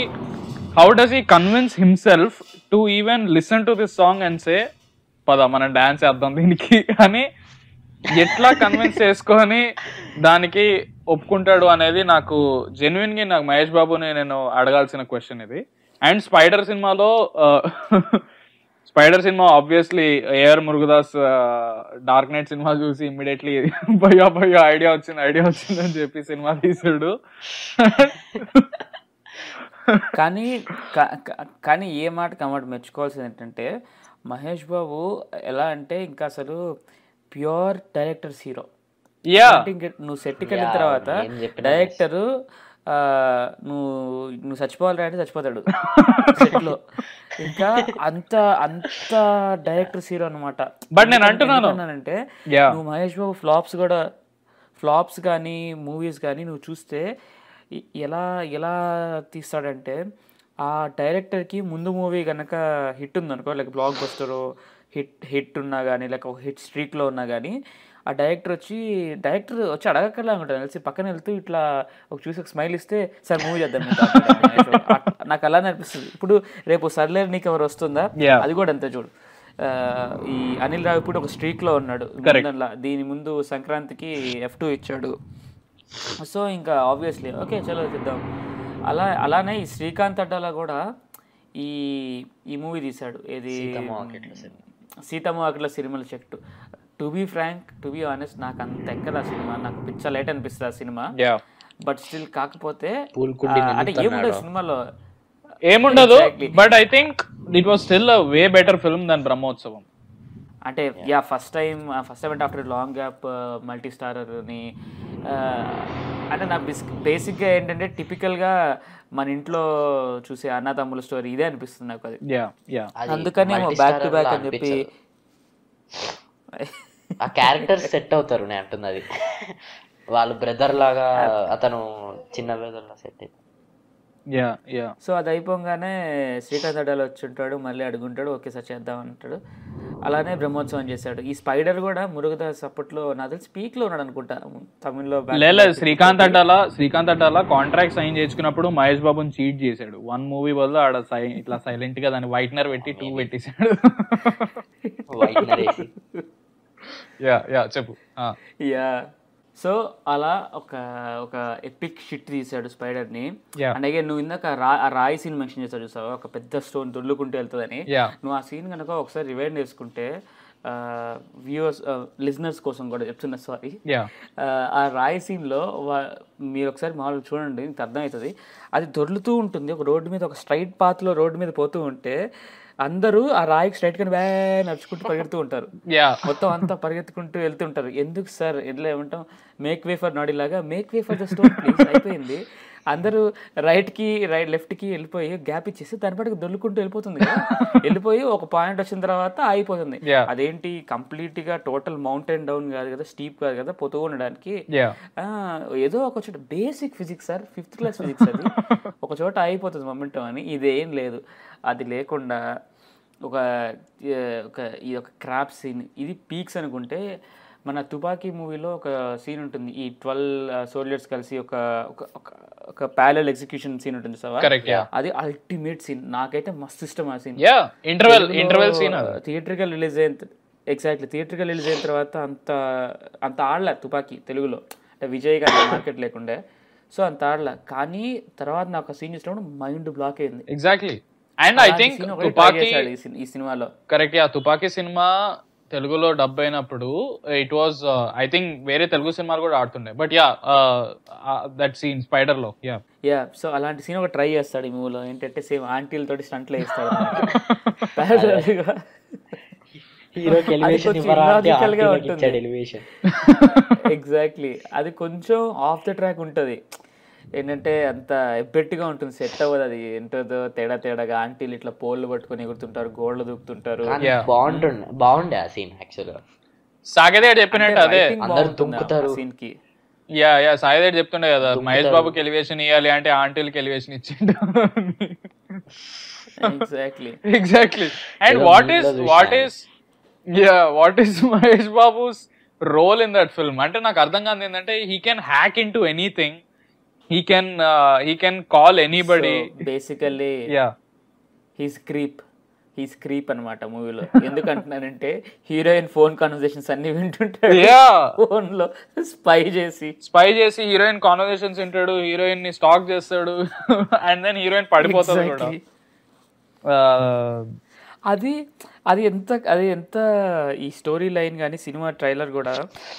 how does he convince himself to even listen to this song and say పద మనం డాన్స్ చేద్దాం దీనికి అని ఎట్లా కన్విన్స్ చేసుకొని దానికి ఒప్పుకుంటాడు అనేది నాకు గా నాకు మహేష్ బాబుని నేను అడగాల్సిన క్వశ్చన్ ఇది అండ్ స్పైడర్ సినిమాలో spider cinema obviously AR Murugadoss Dark Knight cinema చూసి ఇమ్మీడియట్లీ భయో భయో ఐడియా వచ్చింది ఐడియా వచ్చింది అని చెప్పి సినిమా తీసాడు కానీ కానీ ఏ మాట కమాట మెచ్చుకోవాల్సింది ఏంటంటే మహేష్ బాబు ఎలా అంటే ఇంకా అసలు ప్యూర్ డైరెక్టర్ హీరో నువ్వు సెట్కి వెళ్ళిన తర్వాత డైరెక్టర్ నువ్వు నువ్వు చచ్చిపోవాలరా అంటే చచ్చిపోతాడు సెట్లో ఇంకా అంత అంత డైరెక్టర్ సీరో అనమాట బట్ నేను అంటున్నాను అంటే నువ్వు మహేష్ బాబు ఫ్లాప్స్ కూడా ఫ్లాప్స్ కానీ మూవీస్ కానీ నువ్వు చూస్తే ఎలా ఎలా తీస్తాడంటే ఆ డైరెక్టర్కి ముందు మూవీ కనుక హిట్ ఉందనుకో like blockbuster hit hit ఉన్నా కానీ లేక హిట్ స్ట్రీక్లో ఉన్నా కానీ ఆ డైరెక్టర్ వచ్చి డైరెక్టర్ వచ్చి అడగక్కర్లా ఉంటాను తెలిసి పక్కన వెళ్తూ ఇట్లా ఒక చూసి ఒక స్మైల్ ఇస్తే సార్ మూవీ చేద్దాం నాకు అలానే అనిపిస్తుంది ఇప్పుడు రేపు సర్లేరు నీకు ఎవరు వస్తుందా అది కూడా అంతే చూడు ఈ అనిల్ రావు ఇప్పుడు ఒక స్ట్రీక్ లో ఉన్నాడు దీని ముందు సంక్రాంతికి ఎఫ్ టూ ఇచ్చాడు సో ఇంకా ఆబ్వియస్లీ ఓకే చలో చూద్దాం అలా అలానే ఈ శ్రీకాంత్ అడ్డాలా కూడా ఈ ఈ మూవీ తీశాడు ఏది సీతమ్మ వాకిట్ల సినిమాలు చెట్టు to be frank to be honest నాకు అంత ఎక్కదు ఆ సినిమా నాకు పిచ్చ లేట్ అనిపిస్తుంది ఆ సినిమా బట్ స్టిల్ కాకపోతే అంటే ఏముండదు సినిమాలో ఏముండదు but I think it was still way better film than Brahmotsavam అంటే yeah first time first time అంటే ఆఫ్టర్ లాంగ్ గ్యాప్ మల్టీ స్టారర్ని అంటే నా బిస్ బేసిక్గా ఏంటంటే టిపికల్గా మన ఇంట్లో చూసే అన్నతమ్ముల స్టోరీ ఇదే అనిపిస్తుంది నాకు అది అందుకని బ్యాక్ టు బ్యాక్ అని చెప్పి ఆ క్యారెక్టర్ సెట్ అవుతారు నేను అంటున్నది వాళ్ళు బ్రదర్ లాగా అతను చిన్న బ్రదర్ లా సెట్ అవుతారు యా యా సో అది అయిపోగానే శ్రీకాంత్ వచ్చి ఉంటాడు మళ్ళీ అడుగుంటాడు ఓకే సార్ చేద్దాం అంటాడు అలానే బ్రహ్మోత్సవం చేశాడు ఈ స్పైడర్ కూడా మురుగదాస్ అప్పట్లో నా తెలిసి పీక్ లో ఉన్నాడు అనుకుంటా తమిళ్లో లేదు శ్రీకాంత్ అడ్డాల శ్రీకాంత్ అడ్డాల కాంట్రాక్ట్ సైన్ చేసుకున్నప్పుడు మహేష్ బాబుని చీట్ చేశాడు వన్ మూవీ వల్ల ఆడ సై ఇట్లా సైలెంట్ గా దాన్ని వైట్నర్ పెట్టి టూ పెట్టేశాడు వైట్నర్ యా యా చెప్పు యా సో అలా ఒక ఒక ఎపిక్ షిట్ తీసాడు స్పైడర్ ని అలాగే నువ్వు ఇందాక రాయి సీన్ మెన్షన్ చేశాడు చూసావు ఒక పెద్ద స్టోన్ దొర్లుకుంటూ వెళ్తుందని నువ్వు ఆ సీన్ కనుక ఒకసారి రివైండ్ చేసుకుంటే వ్యూవర్స్ లిజనర్స్ కోసం కూడా చెప్తున్న సారీ ఆ రాయి సీన్ లో మీరు ఒకసారి మామూలు చూడండి అర్థమవుతుంది అది దొర్లుతూ ఉంటుంది ఒక రోడ్డు మీద ఒక స్ట్రైట్ పాత్లో రోడ్డు మీద పోతూ ఉంటే అందరూ ఆ రాయికి స్ట్రైట్ గా వే నడుచుకుంటూ పరిగెడుతూ ఉంటారు మొత్తం అంతా పరిగెత్తుకుంటూ వెళ్తుంటారు ఎందుకు సార్ ఎందులో ఏమంటాం మేక్ వే ఫర్ నాడీ లాగా మేక్ వే ఫర్ జస్ట్ అయిపోయింది అందరూ రైట్ కి రైట్ లెఫ్ట్ కి వెళ్ళిపోయి గ్యాప్ ఇచ్చేసి దాని పాటికి దొల్లుకుంటూ వెళ్ళిపోతుంది వెళ్ళిపోయి ఒక పాయింట్ వచ్చిన తర్వాత అయిపోతుంది అదేంటి కంప్లీట్ గా టోటల్ మౌంటైన్ డౌన్ కాదు కదా స్టీప్ కాదు కదా పోతూ ఉండడానికి ఏదో ఒక చోట basic physics sir fifth class physics అది ఒక చోట అయిపోతుంది మొమెంటం అని ఇదేం లేదు అది లేకుండా ఒక ఒక ఈ యొక్క క్రాప్ సీన్ ఇది పీక్స్ అనుకుంటే మన తుపాకీ మూవీలో ఒక సీన్ ఉంటుంది ఈ ట్వెల్వ్ సోల్జర్స్ కలిసి ఒక ఒక ఒక ప్యారల్ ఎగ్జిక్యూషన్ సీన్ ఉంటుంది సార్ అది అల్టిమేట్ సీన్ నాకైతే మస్తు ఇష్టం ఆ సీన్ ఇంటర్వెల్ ఇంటర్వెల్ సీన్ థియేటర్గా రిలీజ్ అయిన ఎగ్జాక్ట్లీ థియేటర్గా రిలీజ్ అయిన తర్వాత అంత అంత ఆడలే తుపాకీ తెలుగులో అంటే విజయ్ గారి మార్కెట్ లేకుండే సో అంత ఆడలే కానీ తర్వాత నాకు సీన్ చూసినప్పుడు మైండ్ బ్లాక్ అయింది exactly and I think Thuppakki ఈ సినిమాలో కరెక్ట్ ఆ తుపాకీ సినిమా తెలుగులో డబ్ అయినప్పుడు ఇట్ వాజ్ ఐ థింక్ వేరే తెలుగు సినిమాలు కూడా ఆడుతుండే but yeah that scene spider లో యా యా సో అలాంటి సీన్ ఒక ట్రై చేస్తాడు ఈ మూవీలో ఏంటంటే సేమ్ ఆంటీల తోటి స్టంట్లు వేస్తాడు ఎగ్జాక్ట్లీ అది కొంచెం ఆఫ్ ద ట్రాక్ ఉంటది ఏంటంటే అంత ఎబ్బెట్టుగా ఉంటుంది సెట్ అవ్వదు అది ఎంతదో తేడా తేడాగా ఆంటీలు ఇట్లా పోల్లు పట్టుకుని ఎగురుతుంటారు గోళ్ళు దూకుతుంటారు బాగుంటుంది hmm. బాగుండే ఆ సీన్ యాక్చువల్గా చెప్పినట్టు అదే అందరు సీన్ కి యా యా సాయిదేడు చెప్తుండే కదా మహేష్ బాబుకి ఎలివేషన్ ఇవ్వాలి అంటే ఆంటీలకి ఎలివేషన్ ఇచ్చిండు exactly exactly and what is what is yeah what is Mahesh Babu's role in that film అంటే నాకు అర్థం కాదు ఏంటంటే he can hack in to anything he can uh, can call call anybody so basically yeah he's creep he's creep అనమాట మూవీలో ఎందుకంటున్నానంటే heroine phone conversations అన్ని వింటుంటాడు ఫోన్ లో స్పై చేసి స్పై చేసి హీరోయిన్ కాన్వర్సేషన్స్ వింటాడు హీరోయిన్ ని స్టాక్ చేస్తాడు అండ్ దెన్ హీరోయిన్ పడిపోతాడు కూడా uh, అది అది ఎంత అది ఎంత ఈ స్టోరీ లైన్ కానీ సినిమా ట్రైలర్ కూడా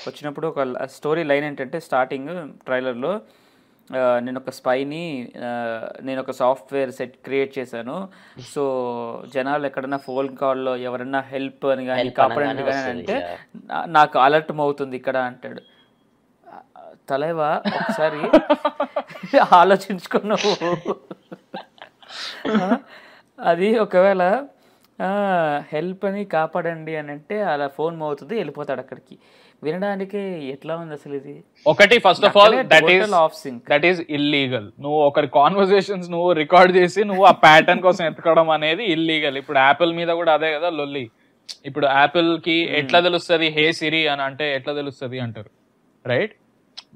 వచ్చినప్పుడు ఒక స్టోరీ లైన్ ఏంటంటే స్టార్టింగ్ ట్రైలర్లో నేను ఒక స్పైని నేను ఒక సాఫ్ట్వేర్ సెట్ క్రియేట్ చేశాను సో జనాలు ఎక్కడైనా ఫోన్ కాల్లో ఎవరైనా హెల్ప్ అని కానీ కాపాడని కానీ అంటే నాకు అలర్ట్ అవుతుంది ఇక్కడ అంటాడు తలైవా ఒకసారి ఆలోచించుకున్నావు అది ఒకవేళ హెల్ప్ అని కాపాడండి అని అంటే అలా ఫోన్ మోగుతుంది వెళ్ళిపోతాడు అక్కడికి వినడానికి ఎట్లా ఉంది అసలు ఇది ఒకటి first of all that is off sync that is illegal నువ్వు ఒకరి కాన్వర్సేషన్స్ నువ్వు రికార్డ్ చేసి నువ్వు ఆ ప్యాటర్న్ కోసం ఎత్తుకోవడం అనేది ఇల్లీగల్ ఇప్పుడు యాపిల్ మీద కూడా అదే కదా లొల్లి ఇప్పుడు యాపిల్ కి hmm. ఎట్లా తెలుస్తుంది హే సిరి అని అంటే ఎట్లా తెలుస్తుంది అంటారు right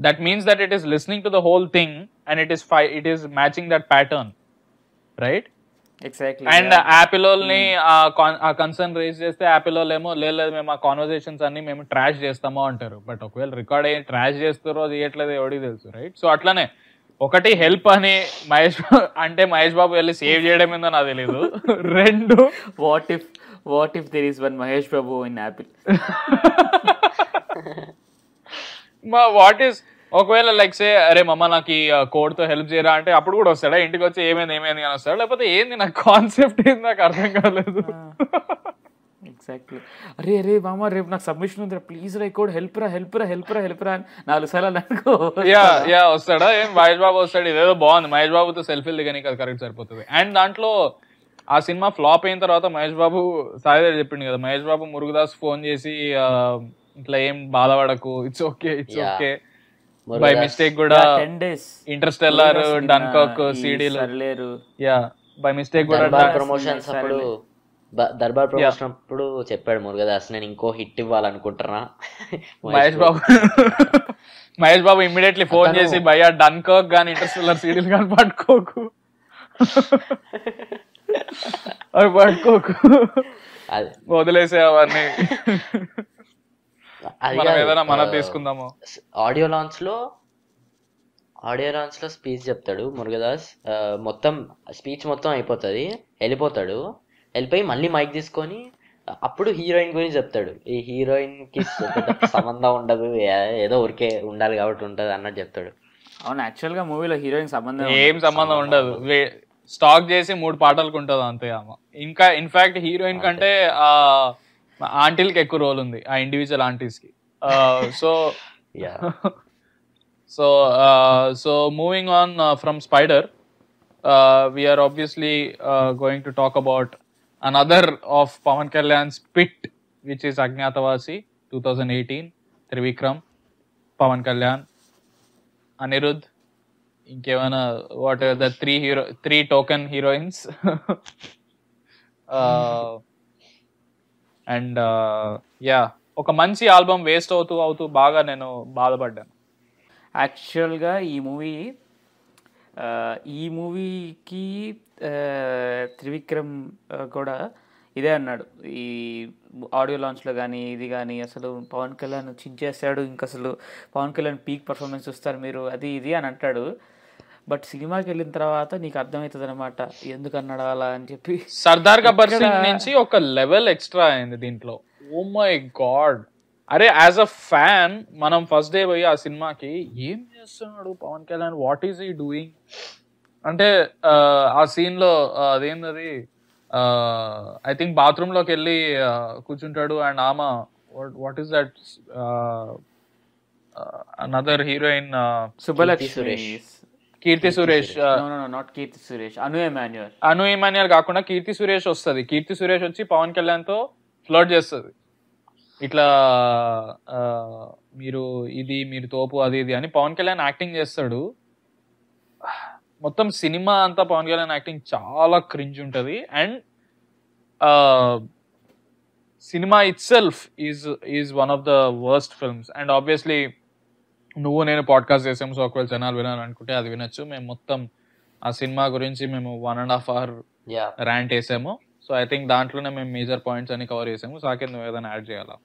that means that it is listening to the whole thing and it is it is matching that pattern right and Apple concern raise చేస్తే యాపిల్ ఏమో లేదు మేము ఆ కాన్వర్సేషన్స్ అన్ని మేము ట్రాష్ చేస్తామో అంటారు బట్ ఒకవేళ రికార్డ్ అయ్యి ట్రాష్ చేస్తారో అది చేయట్లేదు ఎవడికి తెలుసు రైట్ సో అట్లనే ఒకటి హెల్ప్ అని మహేష్ అంటే మహేష్ బాబు వెళ్ళి సేవ్ చేయడం ఏందో నాకు తెలియదు రెండు what if what if there is one Mahesh Babu in Apple మా వాట్ ఇస్ ఒకవేళ లైక్ సే అరే మమ్మ నాకు ఈ కోడ్తో హెల్ప్ చేయరా అంటే అప్పుడు కూడా వస్తాడా ఇంటికి వచ్చి ఏమైంది ఏమైంది అని వస్తాడు లేకపోతే ఏంది నాకు కాన్సెప్ట్ ఏంది నాకు అర్థం కాలేదు ఎగ్జాక్ట్లీ అరే అరే మామ రేపు నాకు సబ్మిషన్ ఉంది ప్లీజ్ రా కోడ్ హెల్ప్ రా హెల్ప్ రా హెల్ప్ రా హెల్ప్ రా అని నాలుగు సార్లు నాకు యా యా వస్తాడా ఏం మహేష్ బాబు వస్తాడు ఇదేదో బాగుంది మహేష్ బాబుతో సెల్ఫీలు దిగనీకి అది కరెక్ట్ సరిపోతుంది అండ్ దాంట్లో ఆ సినిమా ఫ్లాప్ అయిన తర్వాత మహేష్ బాబు సాయి చెప్పింది కదా మహేష్ బాబు మురుగుదాస్ ఫోన్ చేసి ఇట్లా ఏం బాధపడకు it's okay it's okay by mistake కూడా టెన్ డేస్ ఇంటర్స్టెల్లార్ డన్కాక్ సిడీలు సర్లేరు యా బై మిస్టేక్ కూడా ప్రమోషన్స్ అప్పుడు దర్బార్ ప్రమోషన్ అప్పుడు చెప్పాడు మురుగదాస్ నేను ఇంకో హిట్ ఇవ్వాలనుకుంటున్నా మహేష్ బాబు మహేష్ బాబు ఇమ్మీడియట్లీ ఫోన్ చేసి భయ్యా డన్కాక్ కానీ ఇంటర్స్టెల్లార్ సీడీలు కానీ పట్టుకోకు అవి పట్టుకోకు వదిలేసే అవన్నీ అది తీసుకుందాము ఆడియో లాంచ్ లో ఆడియో లాంచ్ లో స్పీచ్ చెప్తాడు మురుగదాస్ మొత్తం స్పీచ్ మొత్తం అయిపోతుంది వెళ్ళిపోతాడు వెళ్ళిపోయి మళ్ళీ మైక్ తీసుకొని అప్పుడు హీరోయిన్ గురించి చెప్తాడు ఈ హీరోయిన్ కి సంబంధం ఉండదు ఏదో ఊరికే ఉండాలి కాబట్టి ఉంటది అన్నట్టు చెప్తాడు అవును యాక్చువల్ గా మూవీలో హీరోయిన్ సంబంధం ఏం సంబంధం ఉండదు స్టాక్ చేసి మూడు పాటలకు ఉంటుంది అంతే ఇంకా ఇన్ఫాక్ట్ హీరోయిన్ కంటే ఆ ఆంటీలకి ఎక్కువ రోల్ ఉంది ఆ ఇండివిజువల్ ఆంటీస్ కి so so so moving on from spider we're obviously going to talk about another of Pawan Kalyan spit which is Agnyaathavaasi two thousand eighteen Trivikram Pawan Kalyan Anirudh ఇంకేమైనా what the three hero three token heroines and yeah uh, ఒక మంచి album waste అవుతూ అవుతూ బాగా నేను బాధపడ్డాను యాక్చువల్గా ఈ మూవీ uh, ఈ మూవీకి uh, త్రివిక్రమ్ కూడా ఇదే అన్నాడు ఈ ఆడియో లాంచ్లో కానీ ఇది కానీ అసలు పవన్ కళ్యాణ్ చించేస్తాడు ఇంకా అసలు పవన్ కళ్యాణ్ పీక్ పర్ఫార్మెన్స్ చూస్తారు మీరు అది ఇది అని అంటాడు బట్ సినిమాకి వెళ్ళిన తర్వాత నీకు అర్థమవుతుంది అనమాట ఎందుకు అన్నాడు అలా అని చెప్పి సర్దార్ గబ్బర్ సింగ్ నుంచి ఒక లెవెల్ ఎక్స్ట్రా అయింది దీంట్లో ఓ మై గాడ్ అరే యాజ్ అ ఫ్యాన్ మనం ఫస్ట్ డే పోయి ఆ సినిమాకి ఏం చేస్తున్నాడు Pawan Kalyan what is he doing అంటే ఆ సీన్ లో అదేంటది ఐ థింక్ బాత్రూమ్ లోకి వెళ్ళి కూర్చుంటాడు అండ్ ఆమ what is that another heroine Subbalakshmi Keerthy Suresh not Keerthy Suresh Anu Emmanuel Anu Emmanuel కాకుండా కీర్తి సురేష్ వస్తుంది కీర్తి సురేష్ వచ్చి పవన్ కళ్యాణ్ తో ఫ్లోట్ చేస్తుంది ఇట్లా మీరు ఇది మీరు తోపు అది ఇది అని పవన్ కళ్యాణ్ యాక్టింగ్ చేస్తాడు మొత్తం సినిమా అంతా పవన్ కళ్యాణ్ యాక్టింగ్ చాలా క్రింజ్ ఉంటుంది and cinema itself is is one of the worst films and obviously నువ్వు నేను పాడ్కాస్ట్ చేసాము సో ఒకవేళ జనాలు వినాలనుకుంటే అది వినొచ్చు మేము మొత్తం ఆ సినిమా గురించి మేము one and half hour rant వేసాము సో ఐ థింక్ దాంట్లోనే మేము మేజర్ పాయింట్స్ అని కవర్ చేసాము సాకేత్ నువ్వు ఏదైనా యాడ్ చేయాలా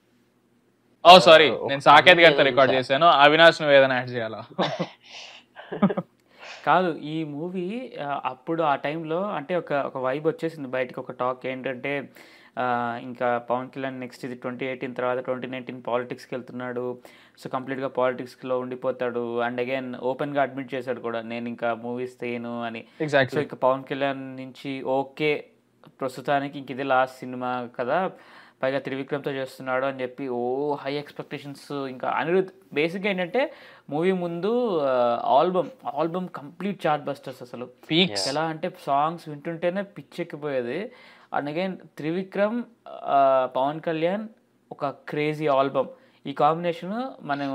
ఓ uh, సారీ oh, నేను సాకేత్ గారి రికార్డ్ చేశాను అవినాష్ నువ్వు ఏదైనా యాడ్ చేయాలా కాదు ఈ మూవీ uh, అప్పుడు ఆ టైంలో అంటే ఒక ఒక వైబ్ వచ్చేసింది బయటకు ఒక టాక్ ఏంటంటే ఇంకా పవన్ కళ్యాణ్ నెక్స్ట్ ఇది ట్వంటీ ఎయిటీన్ తర్వాత ట్వంటీ నైన్టీన్ పాలిటిక్స్కి వెళ్తున్నాడు సో కంప్లీట్గా పాలిటిక్స్లో ఉండిపోతాడు అండ్ అగైన్ ఓపెన్గా అడ్మిట్ చేశాడు కూడా నేను ఇంకా మూవీస్ తీయను అని సో ఇంకా పవన్ కళ్యాణ్ నుంచి ఓకే ప్రస్తుతానికి ఇంక ఇది లాస్ట్ సినిమా కదా పైగా త్రివిక్రమ్తో చేస్తున్నాడు అని చెప్పి ఓ హై ఎక్స్పెక్టేషన్స్ ఇంకా అనిరుద్ధ్ బేసిక్గా ఏంటంటే మూవీ ముందు album album complete chart busters అసలు ఎలా అంటే సాంగ్స్ వింటుంటేనే పిచ్చెక్కిపోయేది అండ్ అగైన్ త్రివిక్రమ్ పవన్ కళ్యాణ్ ఒక క్రేజీ ఆల్బమ్ ఈ కాంబినేషన్ మనం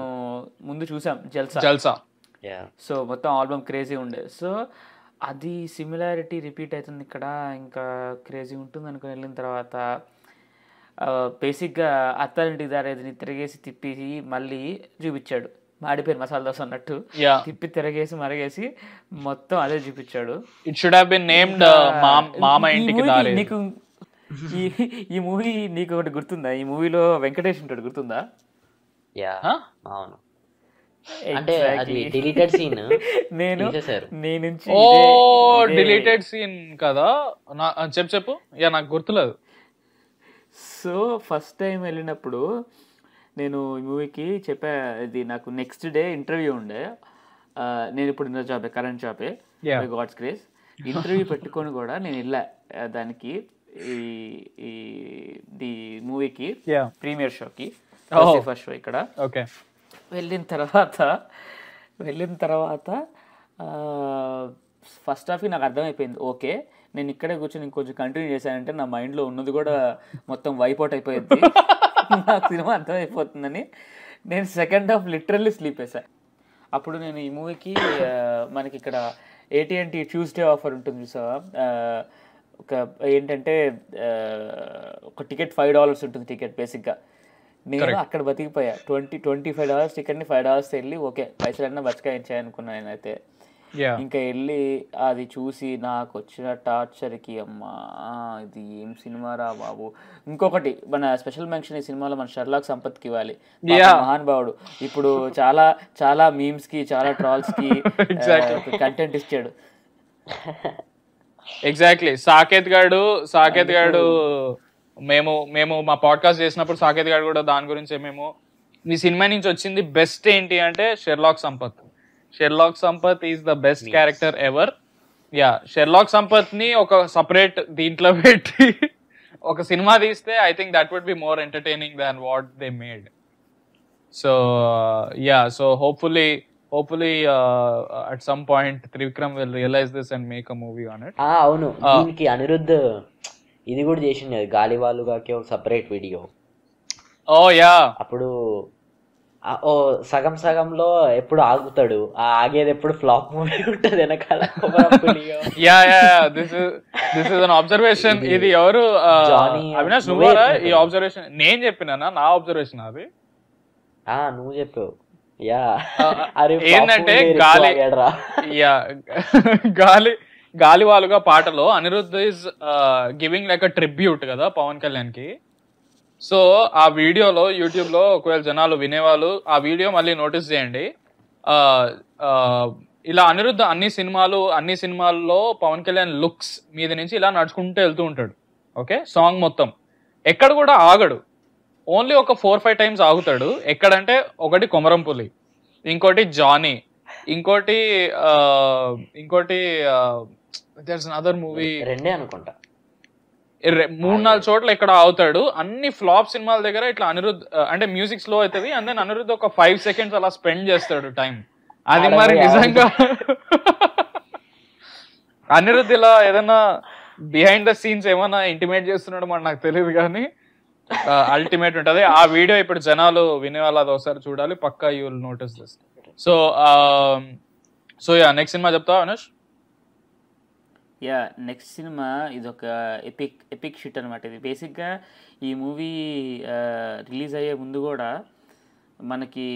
ముందు చూసాం జల్సా జల్సా సో మొత్తం ఆల్బమ్ క్రేజీ ఉండే సో అది సిమిలారిటీ రిపీట్ అవుతుంది ఇక్కడ ఇంకా క్రేజీ ఉంటుంది అనుకుని వెళ్ళిన తర్వాత బేసిక్గా uh, అత్తారింటి దారేదిని తిరిగేసి తిప్పేసి మళ్ళీ చూపించాడు మాడిపోయిన మసాలా దోశ అన్నట్టు తిప్పి తిరగేసి మరగేసి మొత్తం అదే చూపించాడు it should have been named మామ ఇంటికి దారి నీకు ఈ ఈ మూవీ నీకు ఒకటి గుర్తుందా ఈ మూవీలో వెంకటేష్ ఉంటాడు గుర్తుందా యా అవును అంటే అది డిలీటెడ్ సీన్ నేను నేను నుంచి ఓ డిలీటెడ్ సీన్ కదా నా చెప్పు చెప్పు యా నాకు గుర్తులేదు సో ఫస్ట్ టైం వెళ్ళినప్పుడు నేను ఈ మూవీకి చెప్పా ఇది నాకు నెక్స్ట్ డే ఇంటర్వ్యూ ఉండే నేను ఇప్పుడు ఉన్న జాబే కరెంట్ జాబే గాడ్స్ క్రేజ్ ఇంటర్వ్యూ పెట్టుకొని కూడా నేను వెళ్ళా దానికి ఈ ది మూవీకి ప్రీమియర్ షోకి ఫస్ట్ షో ఇక్కడ ఓకే వెళ్ళిన తర్వాత వెళ్ళిన తర్వాత ఫస్ట్ హాఫ్కి నాకు అర్థమైపోయింది ఓకే నేను ఇక్కడే కూర్చొని కొంచెం కంటిన్యూ చేశానంటే నా మైండ్లో ఉన్నది కూడా మొత్తం వైప్ అయిపోయింది నా సినిమా అర్థమైపోతుందని నేను సెకండ్ హాఫ్ లిటరల్లీ స్లీప్ వేసా అప్పుడు నేను ఈ మూవీకి మనకి ఇక్కడ ఏటీఎన్టీ ట్యూస్డే ఆఫర్ ఉంటుంది చూసావా ఒక ఏంటంటే ఒక టికెట్ ఫైవ్ డాలర్స్ ఉంటుంది టికెట్ బేసిక్గా నేను అక్కడ బతికిపోయా ట్వంటీ ట్వంటీ ఫైవ్ డాలర్స్ టికెట్ని ఫైవ్ డాలర్స్ వెళ్ళి ఓకే పైసలన్నా బతికాయించాయి అనుకున్నాను నేనైతే ఇంకా వెళ్ళి అది చూసి నాకు వచ్చిన టార్చర్కి అమ్మా ఇది ఏం సినిమా రా బాబు ఇంకొకటి మన స్పెషల్ మెన్షన్ ఈ సినిమాలో మన షర్లాక్ సంపత్కి ఇవ్వాలి మహానుభావుడు ఇప్పుడు చాలా చాలా మీమ్స్ కి చాలా ట్రాల్స్ కి కంటెంట్ uh, ఇచ్చాడు ఎగ్జాక్ట్లీ సాకేత్ గారు సాకేత్ గారు మేము మేము మా పాడ్కాస్ట్ చేసినప్పుడు సాకేత్ గారు కూడా దాని గురించి మేము మీ సినిమా నుంచి వచ్చింది బెస్ట్ ఏంటి అంటే Sherlock Sampath Sherlock Sampath is the best character ever yeah Sherlock Sampath ని ఒక సపరేట్ దీంట్లో పెట్టి ఒక సినిమా తీస్తే I think that would be more entertaining than what they made so yeah so hopefully hopefully at some point Trivikram will realise this and make a movie on it అవును uh, దీనికి అనిరుద్ధ్ ఇది కూడా చేసింది గాలివాలుగాకి ఒక సపరేట్ వీడియో ఓ yeah అప్పుడు ఓ సగం సగంలో ఎప్పుడు ఆగుతాడు ఆ ఆగేది ఎప్పుడు ఫ్లాప్ మూవీ ఉంటుంది వెనకాల yeah yeah this this is an observation ఇది ఎవరు అవినాష్ నువ్వారా ఈ ఆబ్జర్వేషన్ నేను చెప్పినా నా అబ్జర్వేషన్ అది ఆ నువ్వు చెప్పావు యా ఏంటంటే గాలి యా గాలి గాలివాలుగా పాటలో Anirudh is giving like a tribute కదా పవన్ కళ్యాణ్ కి సో ఆ వీడియోలో యూట్యూబ్లో ఒకవేళ జనాలు వినేవాళ్ళు ఆ వీడియో మళ్ళీ నోటీస్ చేయండి ఇలా అనిరుద్ధ అన్ని సినిమాలు అన్ని సినిమాల్లో పవన్ కళ్యాణ్ లుక్స్ మీద నుంచి ఇలా నడుచుకుంటూ వెళ్తూ ఉంటాడు ఓకే సాంగ్ మొత్తం ఎక్కడ కూడా ఆగడు ఓన్లీ ఒక ఫోర్ ఫైవ్ టైమ్స్ ఆగుతాడు ఎక్కడంటే ఒకటి కొమరంపులి ఇంకోటి జానీ ఇంకోటి ఇంకోటి దర్స్ అదర్ మూవీ రెండే అనుకుంటా మూడు నాలుగు చోట్ల ఇక్కడ అవుతాడు అన్ని ఫ్లాప్ సినిమాల దగ్గర ఇట్లా అనిరుద్ధ అంటే మ్యూజిక్ స్లో అవుతుంది అండ్ దెన్ అనిరుద్ ఒక ఫైవ్ సెకండ్స్ అలా స్పెండ్ చేస్తాడు టైం అది మరి నిజంగా అనిరుద్ధ్ ఇలా ఏదైనా బిహైండ్ ద సీన్స్ ఏమైనా ఇంటిమేట్ చేస్తున్నాడు మరి నాకు తెలియదు కానీ అల్టిమేట్ ఉంటుంది ఆ వీడియో ఇప్పుడు జనాలు వినే వాళ్ళు ఒకసారి చూడాలి పక్కా you will notice this so so yeah next cinema చెప్తావా అనుష్ యా నెక్స్ట్ సినిమా ఇది ఒక ఎపిక్ ఎపిక్ షూట్ అనమాట ఇది బేసిక్గా ఈ మూవీ రిలీజ్ అయ్యే ముందు కూడా మనకి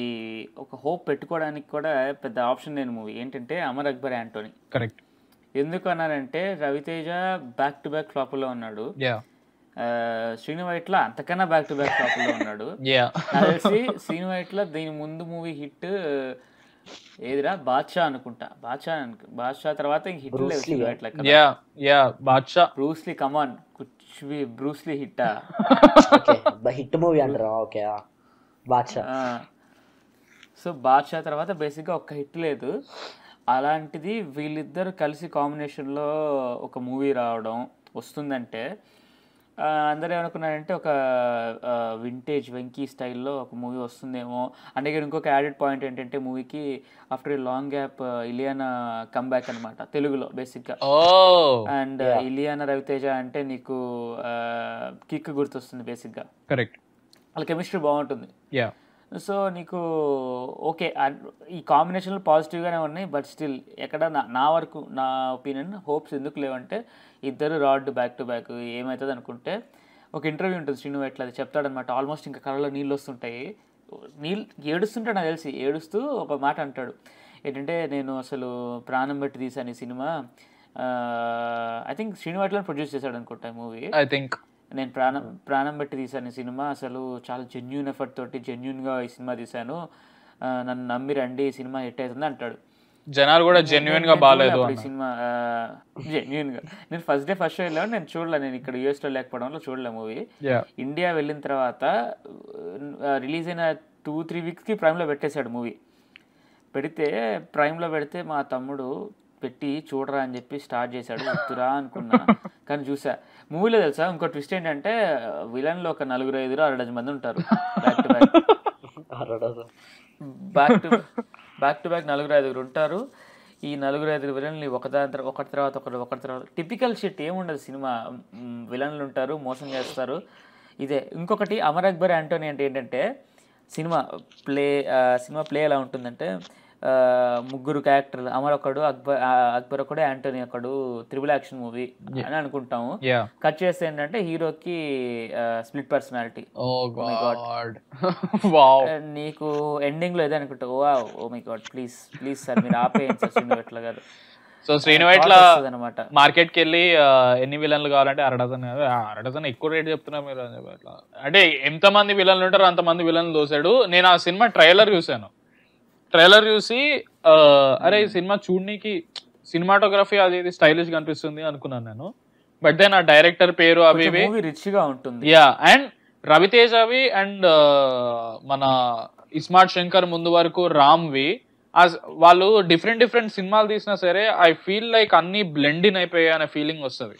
ఒక హోప్ పెట్టుకోవడానికి కూడా పెద్ద ఆప్షన్ లేని మూవీ ఏంటంటే అమర్ అక్బర్ యాంటోనీ కరెక్ట్ ఎందుకు అన్నారంటే రవితేజ బ్యాక్ టు బ్యాక్ ఫ్లాపులో ఉన్నాడు శ్రీనివైట్ల అంతకన్నా బ్యాక్ టు బ్యాక్ లో ఉన్నాడు తెలిసి వైట్ల దీని ముందు మూవీ హిట్ ఏదిరా బాద్షా అనుకుంటా బాద్షా బాద్షా తర్వాత హిట్ అట్లా yeah yeah Baadshah Bruce Lee come on కుచ్వి బ్రూస్లీ హిట్ హిట్ మూవీ అంటారా ఓకే బాద్షా సో బాద్షా తర్వాత బేసిక్గా ఒక్క హిట్ లేదు అలాంటిది వీళ్ళిద్దరు కలిసి కాంబినేషన్లో ఒక మూవీ రావడం వస్తుందంటే అందరూ ఏమనుకున్నారంటే ఒక వింటేజ్ వెంకీ స్టైల్లో ఒక మూవీ వస్తుందేమో అంటే ఇంకొక యాడెడ్ పాయింట్ ఏంటంటే మూవీకి after long gap Ileana comeback అనమాట తెలుగులో బేసిక్గా అండ్ ఇలియానా రవితేజ అంటే నీకు కిక్ గుర్తొస్తుంది బేసిక్గా కరెక్ట్ వాళ్ళ కెమిస్ట్రీ బాగుంటుంది సో నీకు ఓకే ఈ కాంబినేషన్లు పాజిటివ్గానే ఉన్నాయి బట్ స్టిల్ ఎక్కడ నా వరకు నా ఒపీనియన్ హోప్స్ ఎందుకు లేవంటే ఇద్దరు రాడ్ బ్యాక్ టు బ్యాక్ ఏమవుతుంది అనుకుంటే ఒక ఇంటర్వ్యూ ఉంటుంది శ్రీను ఎట్లా అది చెప్తాడనమాట ఆల్మోస్ట్ ఇంకా కళ్ళలో నీళ్ళు వస్తుంటాయి నీళ్ళు ఏడుస్తుంటాడు నాకు తెలిసి ఏడుస్తూ ఒక మాట అంటాడు ఏంటంటే నేను అసలు ప్రాణం పెట్టి తీసాను ఈ సినిమా ఐ థింక్ శ్రీనివాట్లను ప్రొడ్యూస్ చేశాడు అనుకుంటా మూవీ ఐ థింక్ నేను ప్రాణం ప్రాణం బట్టి తీశాను ఈ సినిమా అసలు చాలా జెన్యున్ ఎఫర్ట్ తోటి జెన్యున్గా ఈ సినిమా తీశాను నన్ను నమ్మి రండి ఈ సినిమా హిట్ అవుతుంది అంటాడు జనాలు కూడా జెన్యున్ గా బాగాలేదు ఈ సినిమా జెన్యున్ గా నేను ఫస్ట్ డే ఫస్ట్ షో వెళ్ళాను నేను చూడలే నేను ఇక్కడ యూఎస్ లో లేకపోవడం వల్ల చూడలే మూవీ ఇండియా వెళ్ళిన తర్వాత రిలీజ్ అయిన టూ త్రీ వీక్స్ కి ప్రైమ్ లో పెట్టేశాడు మూవీ పెడితే ప్రైమ్ లో పెడితే మా తమ్ముడు పెట్టి చూడరా అని చెప్పి స్టార్ట్ చేశాడు వద్దురా అనుకున్నా కానీ చూసా మూవీలో తెలుసా ఇంకో ట్విస్ట్ ఏంటంటే విలన్ లో ఒక నలుగురు ఐదుగురు డజన్ మంది ఉంటారు back to back back to back to back నలుగురు ఐదుగురు ఉంటారు ఈ నలుగురు ఐదుగురు విలన్లు ఒకదాని తర్వాత ఒకటి తర్వాత ఒకటి ఒకటి తర్వాత టిపికల్ షిట్ ఏముండదు సినిమా విలన్లు ఉంటారు మోసం చేస్తారు ఇదే ఇంకొకటి అమర్ అక్బర్ యాంటోనీ అంటే ఏంటంటే సినిమా ప్లే సినిమా ప్లే ఎలా ఉంటుందంటే ముగ్గురు క్యారెక్టర్లు అమర్ ఒకడు అక్బర్ అక్బర్ ఒకడు యాంటోనీ ఒకడు త్రిబుల్ యాక్షన్ మూవీ అని అనుకుంటాము కట్ చేస్తే ఏంటంటే హీరోకి స్ప్లిట్ పర్సనాలిటీ oh oh నీకు ఎండింగ్ లో ఏదనుకుంటావు oh my god please please sir మీరు ఆపేయండి సార్ ఎట్లా గారు సో శ్రీను ఎట్లా మార్కెట్ కి వెళ్ళి ఎన్ని విలన్లు కావాలంటే అరడజన్ అరడజన్ ఎక్కువ రేట్ చెప్తున్నారు మీరు అని చెప్పి అంటే ఎంతమంది విలన్లు ఉంటారో అంతమంది విలన్లు దోశాడు నేను ఆ సినిమా ట్రైలర్ చూశాను ట్రైలర్ చూసి అరే ఈ సినిమా చూడనీకి సినిమాటోగ్రఫీ అది ఇది స్టైలిష్ గా అనిపిస్తుంది అనుకున్నాను నేను బట్ దెన్ ఆ డైరెక్టర్ పేరు అవి రిచ్గా ఉంటుంది యా అండ్ రవితేజ్ అవి అండ్ మన ఇస్మార్ట్ శంకర్ ముందు వరకు రామ్ వి వాళ్ళు డిఫరెంట్ డిఫరెంట్ సినిమాలు తీసినా సరే ఐ ఫీల్ లైక్ అన్ని బ్లెండింగ్ అయిపోయాయి అనే ఫీలింగ్ వస్తుంది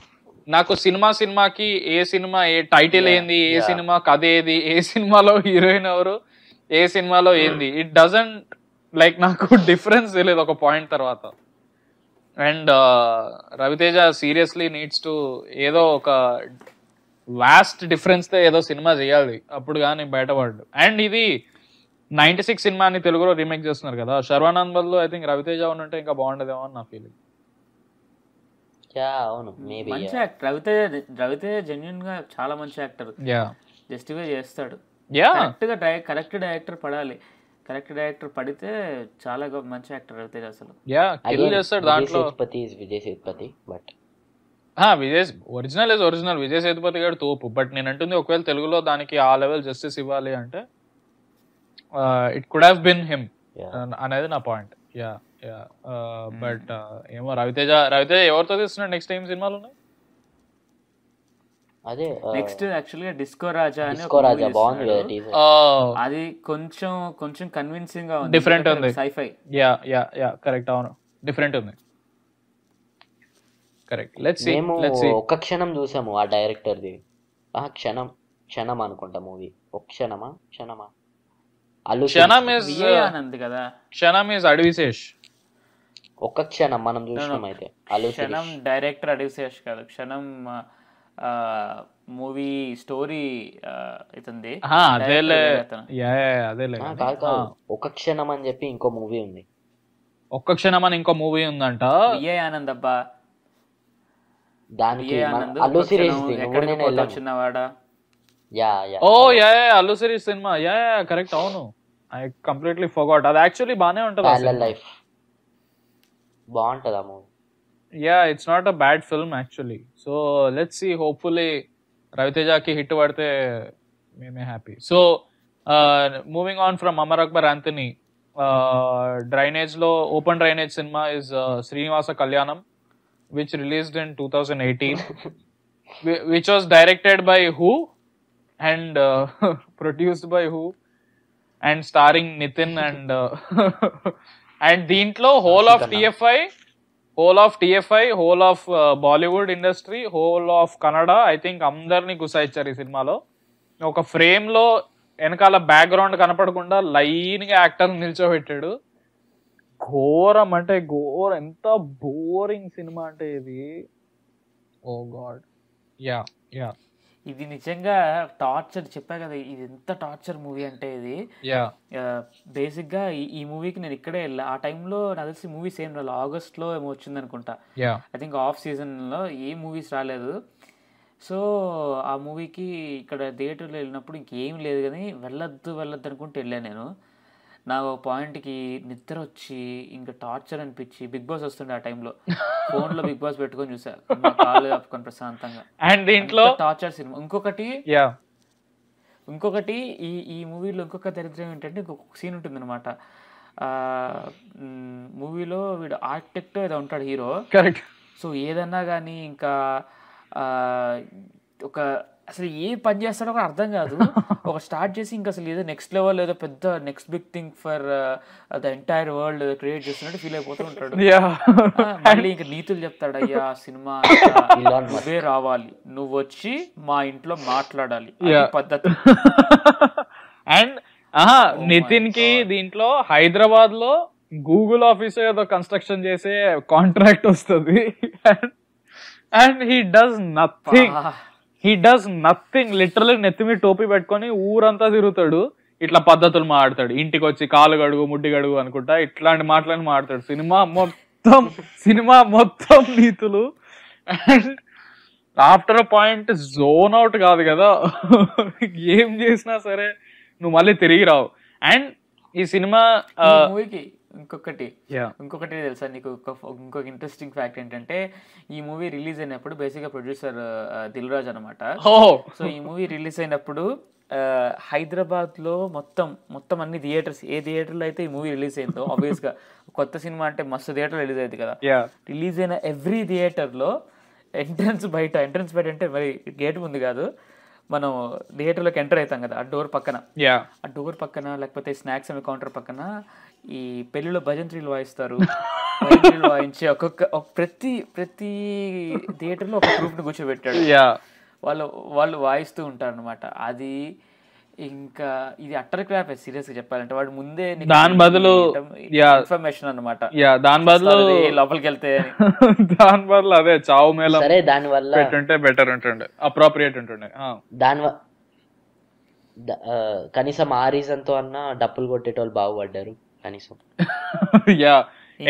నాకు సినిమా సినిమాకి ఏ సినిమా ఏ టైటిల్ ఏంది ఏ సినిమా కథ ఏది ఏ సినిమాలో హీరోయిన్ ఎవరు ఏ సినిమాలో ఏంది ఇట్ డజంట్ లైక్ నాకు డిఫరెన్స్ తెలియదు ఒక పాయింట్ తర్వాత and Ravi Teja seriously needs to ఏదో ఒక వాస్ట్ డిఫరెన్స్తో ఏదో సినిమా చేయాలి అప్పుడు కానీ బయటపడ్డు అండ్ ఇది నైన్టీ సిక్స్ సినిమా అని తెలుగులో రీమేక్ చేస్తున్నారు కదా శర్వానంద్ బదులు ఐ థింక్ రవితేజ ఉంటే ఇంకా బాగుండదేమో అని నా ఫీలింగ్ అవును మంచి యాక్టర్ రవితేజ రవితేజ జెన్యున్ గా చాలా మంచి యాక్టర్ జస్టిఫై చేస్తాడు కరెక్ట్ డైరెక్టర్ పడాలి కరెక్ట్ డైరెక్టర్ పడితే చాలా మంచి యాక్టర్ అవుతాడు అసలు యా కిల్ చేస్తాడు దాంట్లో is Sethupathi but Vijay original is original Vijay Sethupathi garu తోపు బట్ నేను అంటుంది ఒకవేళ తెలుగులో దానికి ఆ లెవెల్ జస్టిస్ ఇవ్వాలి అంటే it could have been him అనేది నా పాయింట్ యా యా బట్ ఏమో రవితేజ రవితేజ ఎవరితో తీస్తున్నాడు నెక్స్ట్ టైం సినిమాలు ఉన్నాయి అదే నెక్స్ట్ యాక్చువల్ గా డిస్కో రాజా అని డిస్కో రాజా బాగుంది oh. అది కొంచెం కొంచెం కన్విన్సింగ్ గా ఉంది డిఫరెంట్ ఉంది scifi yeah yeah yeah correct అవును డిఫరెంట్ ఉంది correct let's see let's see Okka Kshanam చూసాము ఆ డైరెక్టర్ ది ఆ క్షణం క్షణం అనుకుంటా మూవీ ఒక క్షణమా క్షణమా అల్లు క్షణం ఇస్ uh, ఆనంద్ కదా క్షణం ఇస్ అడవిశేష్ ఒక క్షణం మనం చూసినాం అయితే అల్లు క్షణం డైరెక్టర్ అడవిశేష్ కాదు క్షణం మూవీ స్టోరీ ఇతంది అదేలే ఒక క్షణం అని చెప్పి ఇంకో మూవీ ఉంది ఒక్క క్షణం అని ఇంకో మూవీ ఉందంట ఏ ఆనంద్ అబ్బా దానికి Allu Sirish yeah yeah oh yeah Allu Sirish cinema yeah correct అవును ఐ కంప్లీట్లీ ఫర్గాట్ అది యాక్చువల్లీ బానే ఉంటది లైఫ్ బాగుంటది movie yeah, it's not a bad film actually. So let's see. Hopefully, Raviteja ki hit varte may may happy. So uh, moving on from Amar Akbar Anthony, uh, Drainage Lo Open Drainage Cinema is uh, Srinivasa Kalyanam, which released in 2018, which was directed by who and uh, produced by who and starring Nitin and uh, and దీంట్లో whole of TFI whole of TFI whole of Bollywood industry whole of Kannada I think అందరినీ గుసాయించారు ఈ సినిమాలో ఒక ఫ్రేమ్లో వెనకాల background కనపడకుండా లైన్గా యాక్టర్ నిల్చోబెట్టాడు ఘోరం అంటే ఘోరం ఎంత బోరింగ్ సినిమా అంటే ఇది ఓ గాడ్ యా యా ఇది నిజంగా టార్చర్ చెప్పా కదా ఇది ఎంత టార్చర్ మూవీ అంటే ఇది బేసిక్ గా ఈ మూవీకి నేను ఇక్కడే వెళ్ళా ఆ టైంలో నాకు తెలిసి మూవీస్ ఏం రాలేదు ఆగస్ట్ లో ఏమో వచ్చింది అనుకుంటా ఐ థింక్ ఆఫ్ సీజన్ లో ఏ మూవీస్ రాలేదు సో ఆ మూవీకి ఇక్కడ థియేటర్లో వెళ్ళినప్పుడు ఇంకేం లేదు కానీ వెళ్ళొద్దు వెళ్ళొద్దు అనుకుంటూ వెళ్ళాను నేను నాకు పాయింట్కి నిద్ర వచ్చి ఇంకా టార్చర్ అనిపించి బిగ్ బాస్ వస్తుండే ఆ టైంలో ఫోన్ లో బిగ్ బాస్ పెట్టుకొని చూసాను కాళ్ళు కప్పుకొని ప్రశాంతంగా అండ్ దీంట్లో టార్చర్ సినిమా ఇంకొకటి ఇంకొకటి ఈ ఈ మూవీలో ఇంకొక దరిద్రం ఏంటంటే ఇంకొక సీన్ ఉంటుంది అనమాట మూవీలో వీడు ఆర్టెక్ట్ ఏదో ఉంటాడు హీరో సో ఏదన్నా కానీ ఇంకా ఒక అసలు ఏ పని చేస్తాడో కూడా అర్థం కాదు ఒక స్టార్ట్ చేసి ఇంకా అసలు ఏదో నెక్స్ట్ లెవెల్ ఏదో పెద్ద next big thing for the entire world create చేస్తున్నట్టు ఫీల్ అయిపోతూ ఉంటాడు మళ్ళీ ఇంకా నీతులు చెప్తాడు అయ్యా సినిమా నువ్వే రావాలి నువ్వు వచ్చి మా ఇంట్లో మాట్లాడాలి పద్ధతి అండ్ నితిన్ కి దీంట్లో హైదరాబాద్ లో గూగుల్ ఆఫీస్ ఏదో కన్స్ట్రక్షన్ చేసే కాంట్రాక్ట్ వస్తుంది and he does nothing he does nothing literally నెత్తి మీద టోపీ పెట్టుకొని ఊరంతా తిరుగుతాడు ఇట్లా పద్ధతులు మాట్లాడతాడు ఇంటికి వచ్చి కాలు గడుగు ముడ్డి గడుగు అనుకుంటా ఇట్లాంటి మాటలని మాడతాడు సినిమా మొత్తం సినిమా మొత్తం నీతులు and after a point zone out కాదు కదా ఏం చేసినా సరే నువ్వు మళ్ళీ తిరిగి రావు అండ్ ఈ సినిమా uh, ఇంకొకటి ఇంకొకటి తెలుసా నీకు ఇంకొక ఇంట్రెస్టింగ్ ఫ్యాక్ట్ ఏంటంటే ఈ మూవీ రిలీజ్ అయినప్పుడు బేసిక్గా ప్రొడ్యూసర్ దిల్ రాజ్ అనమాట సో ఈ మూవీ రిలీజ్ అయినప్పుడు హైదరాబాద్లో మొత్తం మొత్తం అన్ని థియేటర్స్ ఏ థియేటర్లో అయితే ఈ మూవీ రిలీజ్ అయిందో ఆబ్వియస్గా కొత్త సినిమా అంటే మస్తు థియేటర్ రిలీజ్ అయింది కదా రిలీజ్ అయిన ఎవ్రీ థియేటర్లో ఎంట్రన్స్ బయట ఎంట్రన్స్ బయట అంటే మరి గేట్ ముందు కాదు మనం థియేటర్లోకి ఎంటర్ అవుతాం కదా ఆ డోర్ పక్కన ఆ డోర్ పక్కన లేకపోతే స్నాక్స్ అనే కౌంటర్ పక్కన ఈ పెళ్లిలో భజంత్రీలు వాయిస్తారు భజంత్రీలు వాయించి ఒక్కొక్క ప్రతి ప్రతి థియేటర్లో ఒక గ్రూప్ని కూర్చోబెట్టాడు వాళ్ళు వాళ్ళు వాయిస్తూ ఉంటారు అనమాట అది ఇంకా ఇది అట్టర్ క్రాప్ సీరియస్ గా చెప్పాలంటే వాడు ముందే దాని బదులు ఇన్ఫర్మేషన్ అనమాట దాని బదులు లోపలికి వెళ్తే దాని బదులు అదే చావు మేళ సరే దాని వల్ల బెటర్ ఉంటుండే అప్రోప్రియేట్ ఉంటుండే దాని కనీసం ఆ రీజన్ తో అన్న డప్పులు కొట్టేటోళ్ళు బాగుపడ్డారు కనీసం యా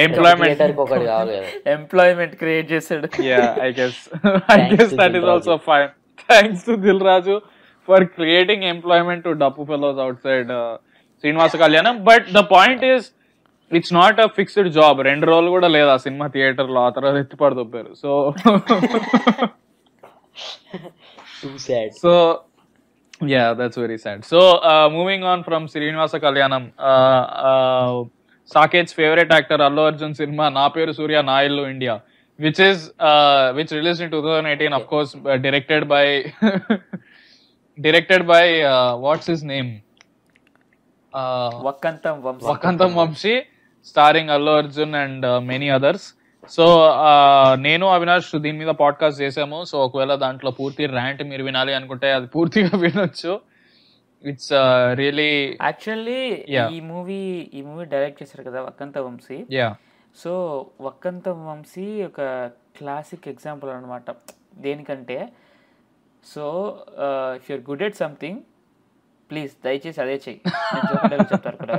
ఎంప్లాయ్మెంట్ ఒకటి కావాలి ఎంప్లాయ్మెంట్ క్రియేట్ చేసాడు yeah I guess I guess that is also fine thanks to Dil Raju for creating employment to డప్పు fellows outside Srinivasa Kalyanam but the point is it's not a fixed job రెండు రోజులు కూడా లేదు ఆ cinema theatre లో ఆ తర్వాత ఎత్తిపడదొప్పారు so so Yeah, that's very sad. So, uh, moving on from Srinivasa Kalyanam, uh, uh, Saket's favorite actor Allu Arjun cinema Na Surya Na India, which is uh, which released in 2018, of course, uh, directed by directed by uh, what's his name? Uh, Vakantam Vamsi. Vakantam Vamsi, starring Allu Arjun and uh, many others. So నేను అవినాష్ దీని మీద podcast చేసాము so ఒకవేళ దాంట్లో పూర్తి rant మీరు వినాలి అనుకుంటే అది పూర్తిగా వినొచ్చు ఇట్స్ రియలీ యాక్చువల్లీ ఈ మూవీ ఈ మూవీ డైరెక్ట్ చేశారు కదా వక్కంత వంశీ సో వక్కంత వంశీ ఒక క్లాసిక్ ఎగ్జాంపుల్ అనమాట దేనికంటే so if you're good at something please దయచేసి అదే చెయ్యి చెప్తారు కూడా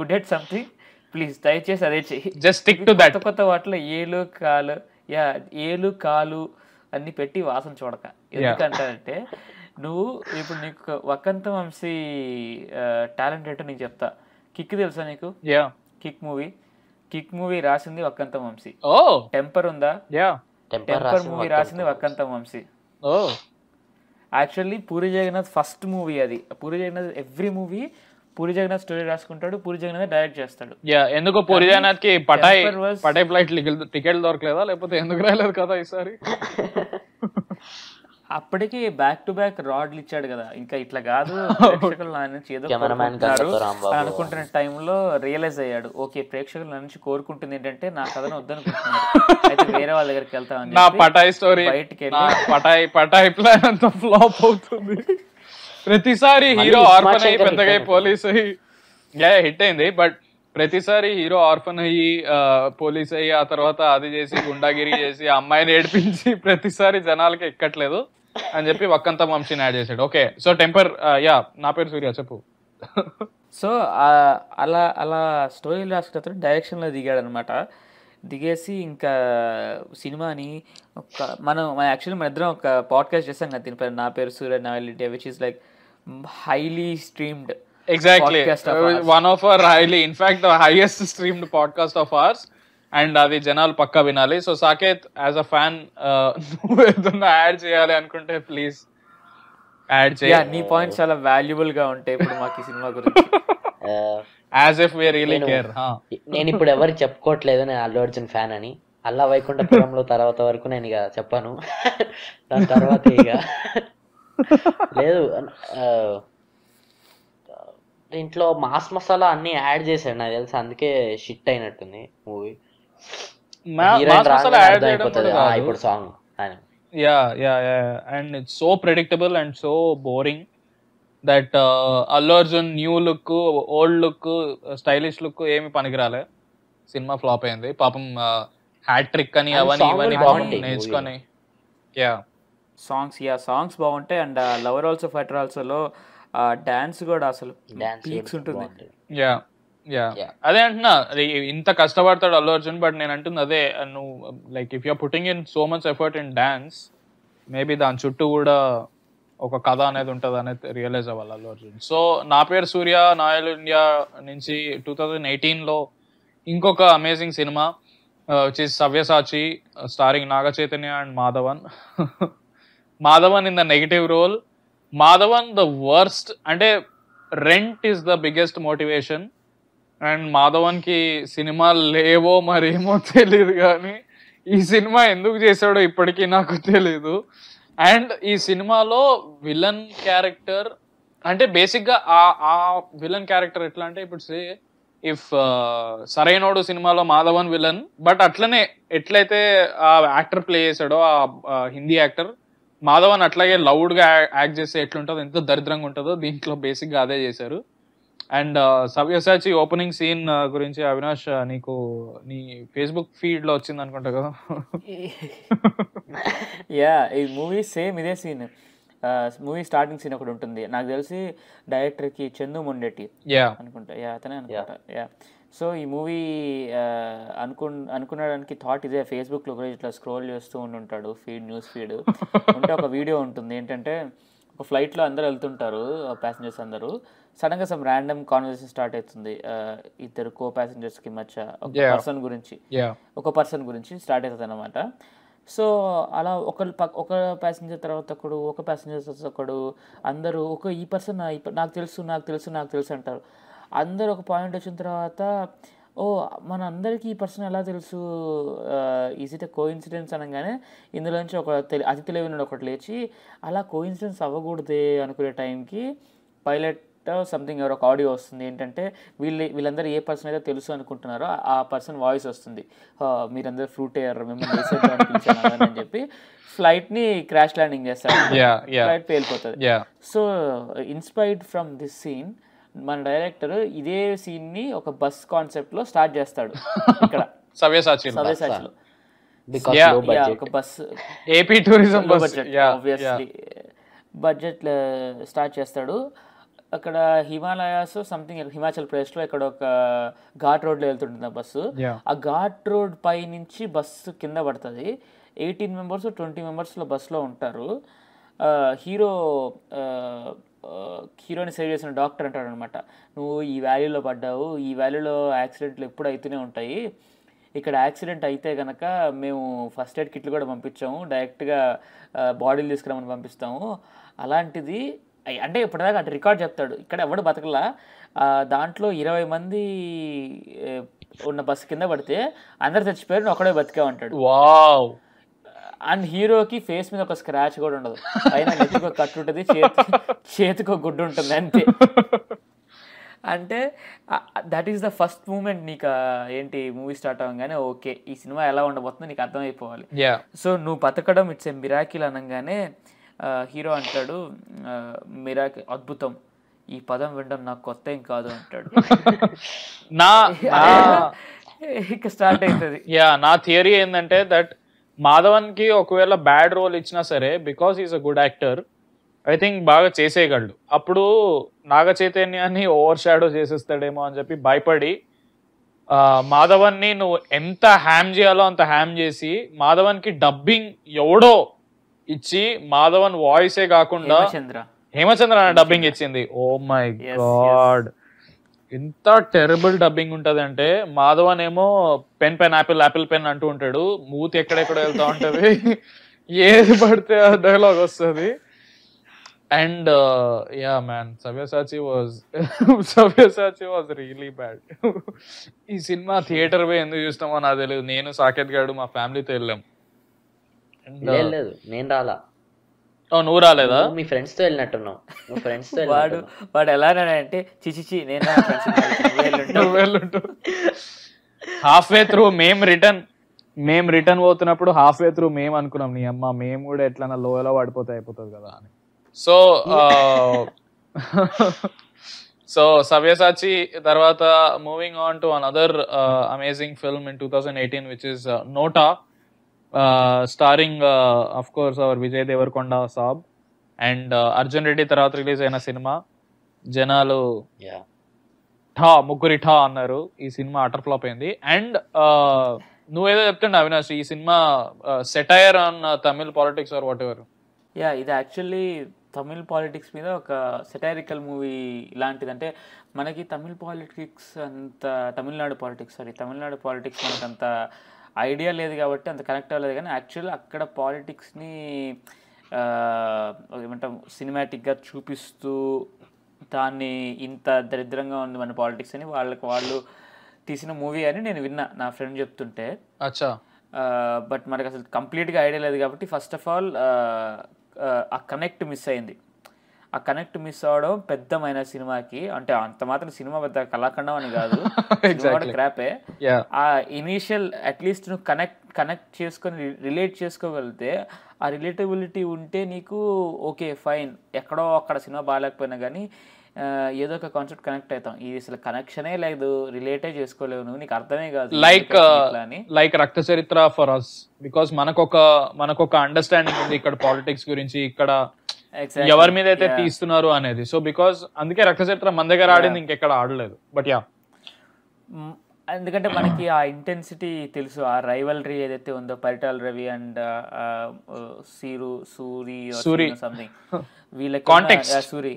గుడ్ ఎట్ సంథింగ్ ప్లీజ్ దయచేసి అదే చెయ్యి జస్ట్ స్టిక్ టు దట్ కొత్త వాటిలో ఏలు కాలు యా ఏలు కాలు అన్ని పెట్టి వాసన చూడక ఎందుకంటే నువ్వు ఇప్పుడు నీకు వకంత వంశీ టాలెంట్ ఏంటో నీకు చెప్తా కిక్ తెలుసా నీకు yeah kick movie kick movie రాసింది వక్కంత వంశీ ఓ oh. టెంపర్ ఉందా యా టెంపర్ మూవీ రాసింది వక్కంత వంశీ ఓ actually oh. Puri Jagannadh first movie అది Puri Jagannadh every movie Puri Jagannadh story రాసుకుంటాడు పూరి జగన్నాథ్ డైరెక్ట్ చేస్తాడు ఎందుకో పూరి జగన్నాథ్ కి పటాయి పటాయి ఫ్లైట్ టికెట్ దొరకలేదా లేకపోతే ఎందుకు రాలేదు కదా ఈసారి అప్పటికి బ్యాక్ టు బ్యాక్ రాడ్లు ఇచ్చాడు కదా ఇంకా ఇట్లా కాదు ప్రేక్షకులు నుంచి ఏదో అనుకుంటున్న టైంలో రియలైజ్ అయ్యాడు ఓకే ప్రేక్షకులు నుంచి కోరుకుంటుంది ఏంటంటే నా కథను వద్దనుకుంటున్నాడు అయితే వేరే వాళ్ళ దగ్గరికి వెళ్తామని పటాయ్ స్టోరీ బయటకి పటాయ్ పటాయ్ పటాయి ఫ్లాప్ అవుతుంది ప్రతిసారి హీరో ఆర్ఫన్ అయ్యి పెద్దగా పోలీస్ అయ్యి హిట్ అయింది బట్ ప్రతిసారి హీరో ఆర్ఫన్ అయ్యి పోలీస్ అయ్యి ఆ తర్వాత అది చేసి గుండాగిరి చేసి అమ్మాయిని ఏడిపించి ప్రతిసారి జనాలకి ఎక్కట్లేదు అని చెప్పి ఒక్కంత వంశీని యాడ్ చేశాడు ఓకే సో టెంపర్ యా నా పేరు సూర్య చెప్పు సో అలా అలా స్టోరీ రాసిన డైరెక్షన్లో దిగాడు అనమాట దిగేసి ఇంకా సినిమాని ఒక మనం యాక్చువల్లీ మన ఇద్దరం ఒక పాడ్కాస్ట్ చేసాం కదా దీనిపై నా పేరు సూర్య నవెల్ which is like highly streamed exactly one of our highly in fact the highest streamed podcast of ours and అది జనాలు పక్కా వినాలి సో Saketh as a fan add చేయాలి అనుకుంటే ప్లీజ్ యాడ్ చేయ నీ పాయింట్స్ చాలా వాల్యుబుల్ గా ఉంటాయి ఇప్పుడు మాకు సినిమా గురించి as if we really care నేను ఇప్పుడు ఎవరు చెప్పుకోవట్లేదు నేను అల్లు అర్జున్ ఫ్యాన్ అని అల్లా వైకుంఠపురంలో తర్వాత వరకు నేను ఇక చెప్పాను దాని తర్వాత ఇక లేదు దీంట్లో మాస్ మసాలా అన్ని యాడ్ చేశాడు నాకు తెలిసి అందుకే షిట్ అయినట్టుంది movie song yeah yeah yeah and it's so predictable and so boring that Allu Arjun new look old look stylish look ఏమి పనికిరాలే సినిమా ఫ్లాప్ అయింది పాపం హ్యాట్రిక్ అని అవన్నీ ఇవన్నీ పాపం నేర్చుకొని యా సాంగ్స్ యా సాంగ్స్ బాగుంటాయి అండ్ లవర్ ఆల్సో ఫటర్ ఆల్సోలో డాన్స్ కూడా అసలు పీక్స్ ఉంటుంది యా యా అదే అంటున్నా ఇంత కష్టపడతాడు అల్లు అర్జున్ బట్ నేను అంటుంది అదే నువ్వు like if you're putting in so much effort in dance maybe దాని చుట్టూ కూడా ఒక కథ అనేది ఉంటుంది అనేది రియలైజ్ అవ్వాలి అల్లు అర్జున్ సో నా పేరు సూర్య నాయల్ ఇండియా నుంచి టూ థౌజండ్ ఎయిటీన్లో ఇంకొక అమేజింగ్ సినిమా వచ్చేసి Savyasachi starring Naga Chaitanya and Madhavan Madhavan in the negative role Madhavan the worst అంటే rent is the biggest motivation and మాధవన్కి సినిమా లేవో మరేమో తెలియదు కానీ ఈ సినిమా ఎందుకు చేశాడో ఇప్పటికీ నాకు తెలీదు అండ్ ఈ సినిమాలో విలన్ క్యారెక్టర్ అంటే బేసిక్గా ఆ విలన్ క్యారెక్టర్ ఎట్లా అంటే ఇప్పుడు సే ఇఫ్ uh, సరైనోడు సినిమాలో మాధవన్ విలన్ బట్ అట్లనే ఎట్లయితే ఆ యాక్టర్ ప్లే చేశాడో ఆ హిందీ యాక్టర్ మాధవన్ అట్లాగే లౌడ్గా యాక్ట్ చేస్తే ఎట్లుంటుందో ఎంత దరిద్రంగా ఉంటుందో దీంట్లో బేసిక్గా అదే చేశారు అండ్ సవ్యసాచి ఓపెనింగ్ సీన్ గురించి అవినాష్ uh, నీకు నీ ఫేస్బుక్ ఫీడ్లో వచ్చింది అనుకుంటా కదా యా ఈ మూవీ సేమ్ ఇదే సీన్ మూవీ స్టార్టింగ్ సీన్ ఒకటి ఉంటుంది నాకు తెలిసి డైరెక్టర్కి చందు మొండెట్టి అనుకుంటా యా అతనే అనుకుంటా యా సో ఈ మూవీ అనుకు అనుకున్నాడానికి థాట్ ఇదే ఫేస్బుక్లో కూడా ఇట్లా స్క్రోల్ చేస్తూ ఉంటాడు ఫీడ్ న్యూస్ ఫీడ్ ఉంటే ఒక వీడియో ఉంటుంది ఏంటంటే ఒక ఫ్లైట్లో అందరూ వెళ్తుంటారు ప్యాసింజర్స్ అందరూ సడన్గా సమ్ ర్యాండమ్ కాన్వర్సేషన్ స్టార్ట్ అవుతుంది ఇద్దరు కో ప్యాసింజర్స్కి మధ్య ఒక పర్సన్ గురించి ఒక పర్సన్ గురించి స్టార్ట్ అవుతుంది అనమాట సో అలా ఒక ఒక ప్యాసింజర్ తర్వాత ఒకడు ఒక ప్యాసింజర్ తర్వాత ఒకడు అందరూ ఒక ఈ పర్సన్ నాకు తెలుసు నాకు తెలుసు నాకు తెలుసు అంటారు అందరు ఒక పాయింట్ వచ్చిన తర్వాత ఓ మన అందరికీ ఈ పర్సన్ ఎలా తెలుసు ఈజ్ ఇట్ కో ఇన్సిడెన్స్ అనగానే ఇందులో నుంచి ఒక తెలి అతి తెలివైన ఒకటి లేచి అలా కో ఇన్సిడెన్స్ అవ్వకూడదే అనుకునే టైంకి పైలట్ సంథింగ్ ఎవరో ఒక ఆడియో వస్తుంది ఏంటంటే వీళ్ళు వీళ్ళందరూ ఏ పర్సన్ అయితే తెలుసు అనుకుంటున్నారో ఆ పర్సన్ వాయిస్ వస్తుంది మీరందరూ ఫ్రూట్ అయ్యారు మిమ్మల్ని అని చెప్పి ఫ్లైట్ ని క్రాష్ ల్యాండింగ్ చేస్తారు ఫ్లైట్ పేలిపోతుంది so inspired from this scene మన డైరెక్టర్ ఇదే సీన్ ని ఒక బస్ కాన్సెప్ట్ లో స్టార్ట్ చేస్తాడు ఇక్కడ Savyasachi AP tourism budget start చేస్తాడు అక్కడ హిమాలయాస్ సంథింగ్ హిమాచల్ ప్రదేశ్ లో ఇక్కడ ఒక ఘాట్ రోడ్ లో వెళ్తుంటుంది ఆ బస్సు ఆ ఘాట్ రోడ్ పై నుంచి బస్సు కింద పడుతుంది ఎయిటీన్ మెంబర్స్ ట్వంటీ మెంబర్స్ లో బస్సులో ఉంటారు హీరో హీరోని సేవ్ చేసిన డాక్టర్ అంటాడు అనమాట నువ్వు ఈ వ్యాలీలో పడ్డావు ఈ వ్యాలీలో యాక్సిడెంట్లు ఎప్పుడు అవుతూనే ఉంటాయి ఇక్కడ యాక్సిడెంట్ అయితే కనుక మేము ఫస్ట్ ఎయిడ్ కిట్లు కూడా పంపించాము డైరెక్ట్గా బాడీలు తీసుకురామని పంపిస్తాము అలాంటిది అంటే ఇప్పటిదాకా అంటే రికార్డ్ చెప్తాడు ఇక్కడ ఎవడు బతకలా దాంట్లో ఇరవై మంది ఉన్న బస్సు కింద పడితే అందరు చచ్చిపోయారు ఒకడే బతికామంటాడు వావ్ అండ్ హీరోకి ఫేస్ మీద ఒక స్క్రాచ్ కూడా ఉండదు పైన నెత్తికి కట్టు ఉంటుంది చేతి చేతికి ఒక గుడ్డు ఉంటుంది అంతే అంటే that is the first moment నీకు ఏంటి మూవీ స్టార్ట్ అవ్వగానే ఓకే ఈ సినిమా ఎలా ఉండబోతుందో నీకు అర్థమైపోవాలి సో నువ్వు బతకడం ఇట్స్ ఏ మిరాకిల్ అనగానే హీరో అంటాడు మిరాకి అద్భుతం ఈ పదం వినడం నాకు కొత్త ఏం కాదు అంటాడు నా ఇక స్టార్ట్ అవుతుంది యా నా థియరీ ఏంటంటే దట్ మాధవన్ కి ఒకవేళ బ్యాడ్ రోల్ ఇచ్చినా సరే because is a good actor I think బాగా చేసేయగలడు అప్పుడు నాగ చైతన్యాన్ని ఓవర్ షాడో చేసేస్తాడేమో అని చెప్పి భయపడి మాధవన్ని నువ్వు ఎంత హ్యామ్ చేయాలో అంత హ్యామ్ చేసి మాధవన్కి డబ్బింగ్ ఎవడో ఇచ్చి మాధవన్ వాయిసే కాకుండా హేమచంద్ర డబ్బింగ్ ఇచ్చింది ఓ మై గాడ్ ఎంత టెరబుల్ డబ్బింగ్ ఉంటది అంటే మాధవన్ ఏమో pen pen apple apple pen అంటూ ఉంటాడు మూతి ఎక్కడెక్కడ వెళ్తా ఉంటది ఏది పడితే ఆ డైలాగ్ వస్తుంది and yeah man Savyasachi was Savyasachi was really bad ఈ సినిమా థియేటర్ పోయి ఎందుకు చూస్తామో నాకు తెలియదు నేను సాకేత్ గారు మా ఫ్యామిలీతో వెళ్ళాం uh, నేను రాలా నువ్వు రాలేదా మీ ఫ్రెండ్స్ తో వెళ్ళినట్టున్నావు నువ్వు ఫ్రెండ్స్ తో వాడు వాడు ఎలా అంటే చిచిచి నేను హాఫ్ వే త్రూ మేము రిటర్న్ మేము రిటర్న్ పోతున్నప్పుడు హాఫ్ వే త్రూ మేము అనుకున్నాం నీ అమ్మ మేము కూడా ఎట్లా లోయలో పడిపోతే అయిపోతుంది కదా అని సో సో సవ్యసాచి తర్వాత moving on to another amazing film in two thousand eighteen which is NOTA starring of course our Vijay Deverakonda saab and Arjun Reddy తర్వాత రిలీజ్ అయిన సినిమా జనాలు ఠా ముగ్గురి ఠా అన్నారు ఈ సినిమా అటర్ ఫ్లాప్ అయింది అండ్ నువ్వేదో చెప్తుండే అవినాష్ ఈ సినిమా satire on Tamil politics or whatever yeah ఇది యాక్చువల్లీ తమిళ్ పాలిటిక్స్ మీద ఒక సెటైరికల్ మూవీ ఇలాంటిది అంటే మనకి తమిళ్ పాలిటిక్స్ అంత Tamil Nadu politics sorry Tamil Nadu politics మనకంత ఐడియా లేదు కాబట్టి అంత కనెక్ట్ అవ్వలేదు కానీ యాక్చువల్ అక్కడ పాలిటిక్స్ని ఏమంటాం సినిమాటిక్గా చూపిస్తూ దాన్ని ఇంత దరిద్రంగా ఉంది మన పాలిటిక్స్ అని వాళ్ళకి వాళ్ళు తీసిన మూవీ అని నేను విన్నా నా ఫ్రెండ్ చెప్తుంటే అచ్చా బట్ మనకు అసలు కంప్లీట్గా ఐడియా లేదు కాబట్టి ఫస్ట్ ఆఫ్ ఆల్ ఆ కనెక్ట్ మిస్ అయింది ఆ కనెక్ట్ మిస్ అవడం పెద్దమైన సినిమాకి అంటే అంత మాత్రం సినిమా పెద్ద కళాఖండం అని కాదు క్రాపే ఆ ఇనీషియల్ అట్లీస్ట్ నువ్వు కనెక్ట్ కనెక్ట్ చేసుకొని రిలేట్ చేసుకోగలిగితే ఆ రిలేటబిలిటీ ఉంటే నీకు ఓకే ఫైన్ ఎక్కడో అక్కడ సినిమా బాగాలేకపోయినా కానీ ఏదో ఒక కాన్సెప్ట్ కనెక్ట్ అవుతాం ఇది అసలు కనెక్షనే లేదు రిలేటే చేసుకోలేవు నీకు అర్థమే కాదు లైక్ లైక్ uh, రక్త చరిత్ర ఫర్ అస్ బికాస్ మనకొక మనకొక అండర్స్టాండింగ్ ఉంది ఇక్కడ పాలిటిక్స్ గురించి ఇక్కడ ఎవరి మీద అయితే తీస్తున్నారు అనేది సో బికాస్ అందుకే రక్తచరిత్ర మన దగ్గర ఆడింది ఇంకెక్కడ ఆడలేదు బట్ యా ఎందుకంటే మనకి ఆ ఇంటెన్సిటీ తెలుసు ఆ రైవల్రీ ఏదైతే ఉందో పరిటాల్ రవి అండ్ సీరు సూరి సూరి సంథింగ్ వీళ్ళకి సూరి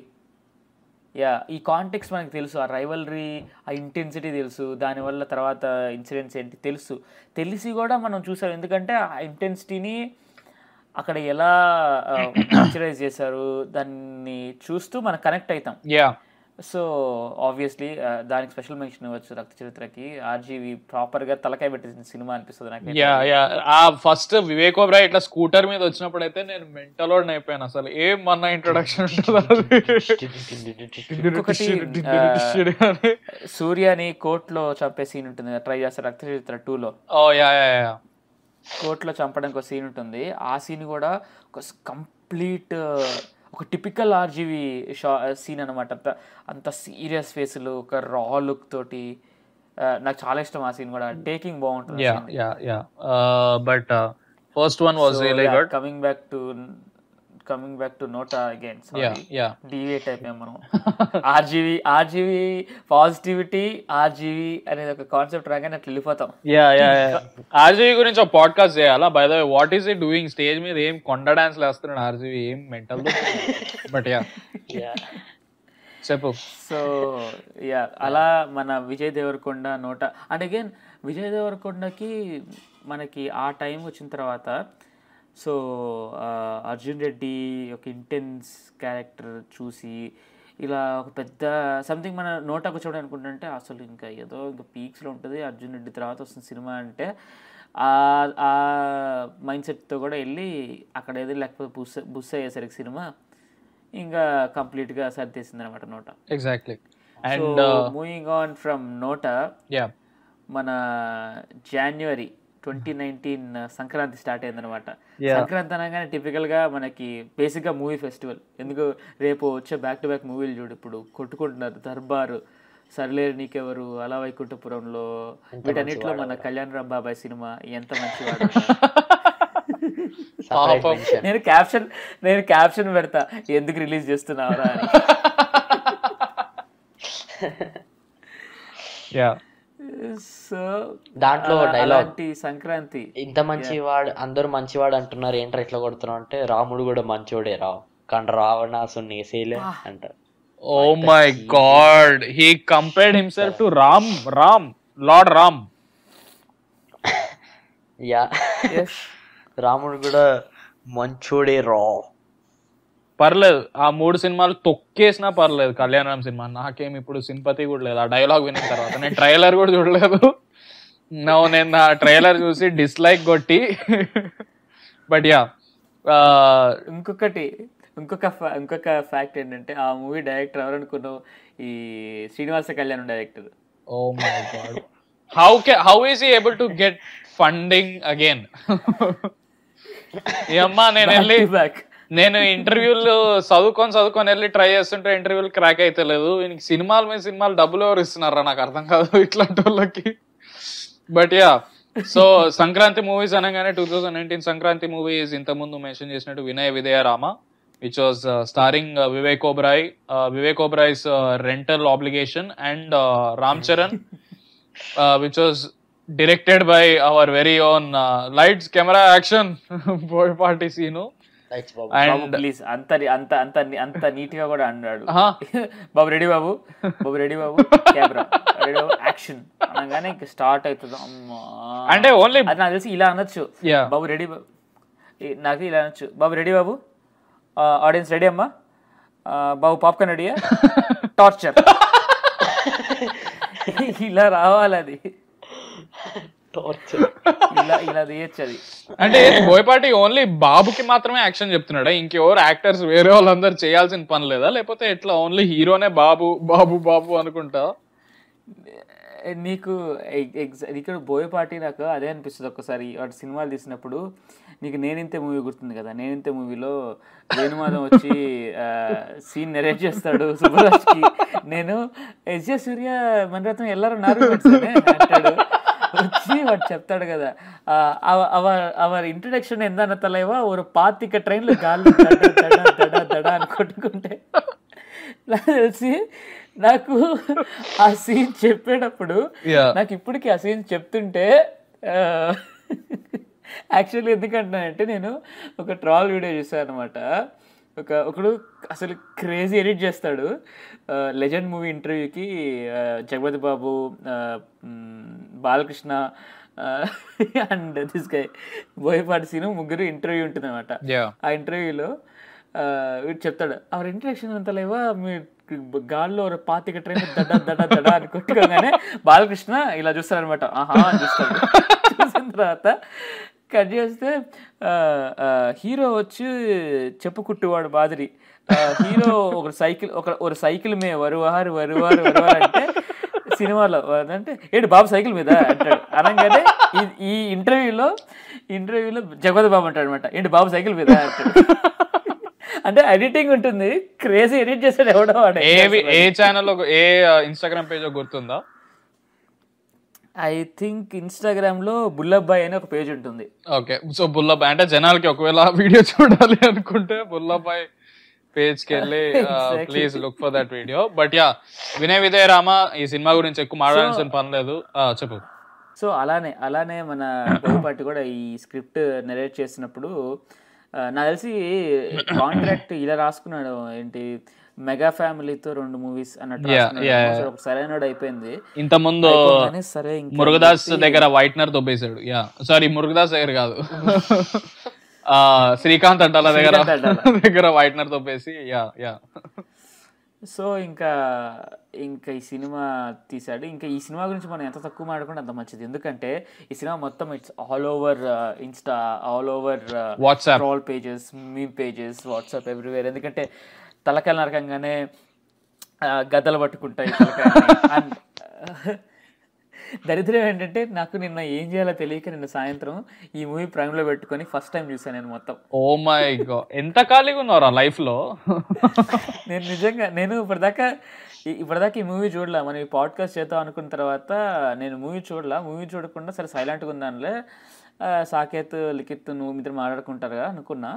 యా ఈ కాంటెక్స్ మనకి తెలుసు ఆ రైవల్రీ ఆ ఇంటెన్సిటీ తెలుసు దానివల్ల తర్వాత ఇన్సిడెంట్స్ ఏంటి తెలుసు తెలిసి కూడా మనం చూసాం ఎందుకంటే ఆ ఇంటెన్సిటీని అక్కడ ఎలా పిక్చరైజ్ చేశారు దాన్ని చూస్తూ మనం కనెక్ట్ అవుతాం యా సో ఆబ్వియస్లీ దానికి స్పెషల్ మెన్షన్ ఇవ్వచ్చు రక్త చరిత్రకి ఆర్జీవి ప్రాపర్ గా తలకాయ పెట్టేసిన సినిమా అనిపిస్తుంది నాకు యా యా ఆ ఫస్ట్ వివేక్ ఓబ్రాయ్ ఇట్లా స్కూటర్ మీద వచ్చినప్పుడు అయితే నేను మెంటల్ ఓడ్ అయిపోయాను అసలు ఏం మన ఇంట్రొడక్షన్ సూర్యని కోర్ట్ లో చంపే సీన్ ఉంటుంది ట్రై చేస్తారు రక్త చరిత్ర టూ లో ఓ యా యా కోర్ట్లో చంపడానికి ఒక సీన్ ఉంటుంది ఆ సీన్ కూడా ఒక కంప్లీట్ ఒక టిపికల్ ఆర్జీవి షా సీన్ అనమాట అంత అంత సీరియస్ ఫేసులు ఒక రా లుక్ తోటి నాకు చాలా ఇష్టం ఆ సీన్ కూడా టేకింగ్ బాగుంటుంది but first one was really good coming back to coming back to NOTA again deviate అయిపోయాం మనం ఆర్జీవి ఆర్జీవి పాజిటివిటీ ఆర్జీవి అనేది ఒక కాన్సెప్ట్ రాగానే అట్లా వెళ్ళిపోతాం ఆర్జీవి గురించి ఒక పాడ్కాస్ట్ చేయాలా by the what is it doing stage మీద ఏం కొండ డాన్స్ వేస్తున్నాడు ఆర్జీవి ఏం మెంటల్ బట్ యా చెప్పు సో యా అలా మన విజయ్ దేవరకొండ నోట అండ్ అగైన్ విజయ్ దేవరకొండకి మనకి ఆ టైం వచ్చిన తర్వాత సో అర్జున్ రెడ్డి ఒక ఇంటెన్స్ క్యారెక్టర్ చూసి ఇలా ఒక పెద్ద సంథింగ్ మన నోటాకు వచ్చాడు అనుకుంటుంటే అసలు ఇంకా ఏదో ఇంకా పీక్స్లో ఉంటుంది అర్జున్ రెడ్డి తర్వాత వస్తున్న సినిమా అంటే ఆ మైండ్ సెట్తో కూడా వెళ్ళి అక్కడ ఏదో లేకపోతే బుస్ బుస్ అయ్యేసరికి సినిమా ఇంకా కంప్లీట్గా సర్దేసింది అనమాట NOTA exactly and moving on from NOTA మన January twenty nineteen Sankranti start అయిందనమాట సంక్రాంతి అనగానే టిపికల్ గా మనకి బేసిక్ గా మూవీ ఫెస్టివల్ ఎందుకు రేపు వచ్చే బ్యాక్ టు బ్యాక్ మూవీలు చూడు ఇప్పుడు కొట్టుకుంటున్నారు దర్బారు సర్లేరు నీకెవరు అలా వైకుంఠపురంలో వీటన్నిటిలో మన కళ్యాణ్ రామ్ బాబాయ్ సినిమా ఎంత మంచి నేను క్యాప్షన్ నేను క్యాప్షన్ పెడతా ఎందుకు రిలీజ్ చేస్తున్నావురా దాంట్లో డైలాగ్ సంక్రాంతి ఇంత మంచివాడు అందరూ మంచివాడు అంటున్నారు ఏంట్రా ఇట్లా కొడుతున్నావు అంటే రాముడు కూడా మంచోడే రావు కానీ రావణాసుని వేసేలే అంటారు oh my god he compared himself to Ram Ram Lord Ram yeah రాముడు కూడా మంచోడే రా పర్లేదు ఆ మూడు సినిమాలు తొక్కేసినా పర్లేదు కళ్యాణరామ్ సినిమా నాకేం ఇప్పుడు సింపతి కూడా లేదు ఆ డైలాగ్ విన్న తర్వాత నేను ట్రైలర్ కూడా చూడలేదు నో నేను ఆ ట్రైలర్ చూసి డిస్లైక్ కొట్టి బట్ యా ఇంకొకటి ఇంకొక ఇంకొక ఫ్యాక్ట్ ఏంటంటే ఆ మూవీ డైరెక్టర్ ఎవరు అనుకున్నావు ఈ Srinivasa Kalyan director oh my god how how is able to get funding again అమ్మా నేను వెళ్ళి బ్యాక్ నేను ఇంటర్వ్యూలు చదువుకొని చదువుకొని వెళ్ళి ట్రై చేస్తుంటే ఇంటర్వ్యూలు క్రాక్ అయితే లేదు వీనికి సినిమాల మీద సినిమాలు డబ్బులు ఎవరు ఇస్తున్నారా నాకు అర్థం కాదు ఇట్లాంటి వాళ్ళకి but yeah so Sankranti movies అనగానే two thousand nineteen Sankranti movies ఇంతకుముందు మెన్షన్ చేసినట్టు Vinaya Vidheya Rama which was starring Vivek Oberoi Vivek Oberoi's rental obligation and Ram Charan which was directed by our very own lights camera action party Seenu please అంత అంత అంత అంత నీట్ గా కూడా అన్నాడు బాబు రెడీ బాబు బాబు రెడీ బాబు కెమెరా రెడీ బాబు యాక్షన్ అనగానే స్టార్ట్ అవుతుంది అమ్మా అంటే ఓన్లీ అది నాకు తెలిసి ఇలా అనొచ్చు బాబు రెడీ బాబు నాకు ఇలా అనొచ్చు బాబు రెడీ బాబు ఆడియన్స్ రెడీ అమ్మా బాబు పాప్కార్న్ రెడీయా టార్చర్ ఇలా రావాలి అది అది అంటే బోయపాటి ఓన్లీ బాబుకి మాత్రమే యాక్షన్ చెప్తున్నాడా ఇంకెవరు యాక్టర్స్ వేరే వాళ్ళందరు చేయాల్సిన పని లేదా లేకపోతే ఎట్లా ఓన్లీ హీరోనే బాబు బాబు బాబు అనుకుంటా నీకు ఇక్కడ బోయపాటి నాకు అదే అనిపిస్తుంది ఒక్కసారి వాటి సినిమాలు తీసినప్పుడు నీకు నేనింతే మూవీ గుర్తుంది కదా నేనింతే మూవీలో వేణుమాధవ్ వచ్చి సీన్ నెరేట్ చేస్తాడు సుబ్బరాజ్కి నేను ఎస్ఏ సూర్య మణిరత్నం ఎల్లరూ నారు అంటాడు వాడు చెప్తాడు కదా అవర్ ఇంట్రడక్షన్ எந்தான தலைவா ఒక పాతిక ట్రైన్లు గాలి தடா అని కొట్టుకుంటే నాకు తెలిసి నాకు ఆ సీన్ చెప్పేటప్పుడు నాకు ఇప్పటికీ ఆ సీన్ చెప్తుంటే యాక్చువల్లీ ఎందుకంటున్నానంటే నేను ఒక ట్రాల్ వీడియో చూసాను అనమాట ఒక ఒకడు అసలు క్రేజీ ఎడిట్ చేస్తాడు లెజెండ్ మూవీ ఇంటర్వ్యూకి Jagapathi Babu Balakrishna and this guy Boyapati Seenu ముగ్గురు ఇంటర్వ్యూ ఉంటుంది అనమాట ఆ ఇంటర్వ్యూలో వీడు చెప్తాడు అవర్ ఇంట్రడక్షన్ అంత లేవా మీ గాల్లో పాతిక ట్రైన్ దడ దడ దడ అని కొట్టుకోగానే బాలకృష్ణ ఇలా చూస్తారనమాట ఆహా అని చూస్తాడు చూసిన తర్వాత కట్ చేస్తే హీరో వచ్చి చెప్పుకుట్టువాడు మాదిరి హీరో ఒక సైకిల్ ఒక ఒక సైకిల్ మీద వరువారు వరువారు వరువారు అంటే సినిమాలో అంటే ఏంటి బాబు సైకిల్ మీద అంటాడు అనగానే ఈ ఇంటర్వ్యూలో ఇంటర్వ్యూలో జగపతి బాబు అంటాడు అనమాట ఏంటి బాబు సైకిల్ మీద అంటాడు అంటే ఎడిటింగ్ ఉంటుంది క్రేజీ ఎడిట్ చేసాడు ఎవడో ఏ ఛానల్ ఏ ఇన్స్టాగ్రామ్ పేజ్ గుర్తుందా ఐ థింక్ ఇన్స్టాగ్రామ్ లో బుల్లబ్బాయ్ అనే ఒక పేజ్ ఉంటుంది ఓకే సో బుల్లబ్బాయ్ అంటే జనాలకి ఒకవేళ వీడియో చూడాలి అనుకుంటే బుల్లబ్బాయ్ పేజ్ కి వెళ్ళి please look for that video but yeah Vinay Vijaya Rama ఈ సినిమా గురించి ఎక్కువ మాట్లాడాల్సిన పని లేదు చెప్పు సో అలానే అలానే మన పాటి కూడా ఈ స్క్రిప్ట్ నెరేట్ చేసినప్పుడు నాకు తెలిసి కాంట్రాక్ట్ ఇలా రాసుకున్నాడు ఏంటి మెగా ఫ్యామిలీతో రెండు మూవీస్ అన్నట్టు సరైన అయిపోయింది ఇంత ముందు సరే మురుగదాస్ దగ్గర వైట్నర్ దొబ్బేశాడు యా సారీ మురుగదాస్ దగ్గర కాదు శ్రీకాంత్ అంటాల దగ్గర దగ్గర వైట్నర్ దొబ్బేసి యా యా సో ఇంకా ఇంకా ఈ సినిమా తీశాడు ఇంకా ఈ సినిమా గురించి మనం ఎంత తక్కువ మాట్లాడుకుంటే అంత మంచిది ఎందుకంటే ఈ సినిమా మొత్తం it's all over insta all over WhatsApp all pages మీ పేజెస్ వాట్సాప్ ఎవ్రీవేర్ ఎందుకంటే తలకాయ నరకంగానే గద్దలు పట్టుకుంటాయి దరిద్రం ఏంటంటే నాకు నిన్న ఏం చేయాలో తెలియక నిన్న సాయంత్రం ఈ మూవీ ప్రైమ్ లో పెట్టుకొని ఫస్ట్ టైం చూసాను నేను మొత్తం ఓ మై గో ఎంత ఖాళీగా ఉన్నారా లైఫ్ లో నేను నిజంగా నేను ఇప్పటిదాకా ఇప్పటిదాకా ఈ మూవీ చూడలే మనం ఈ పాడ్కాస్ట్ చేద్దాం అనుకున్న తర్వాత నేను మూవీ చూడలే మూవీ చూడకుండా సరే సైలెంట్గా ఉందానులే సాకేత్ లిఖిత్ నువ్వు ఇద్దరు మాట్లాడుకుంటారుగా అనుకున్నా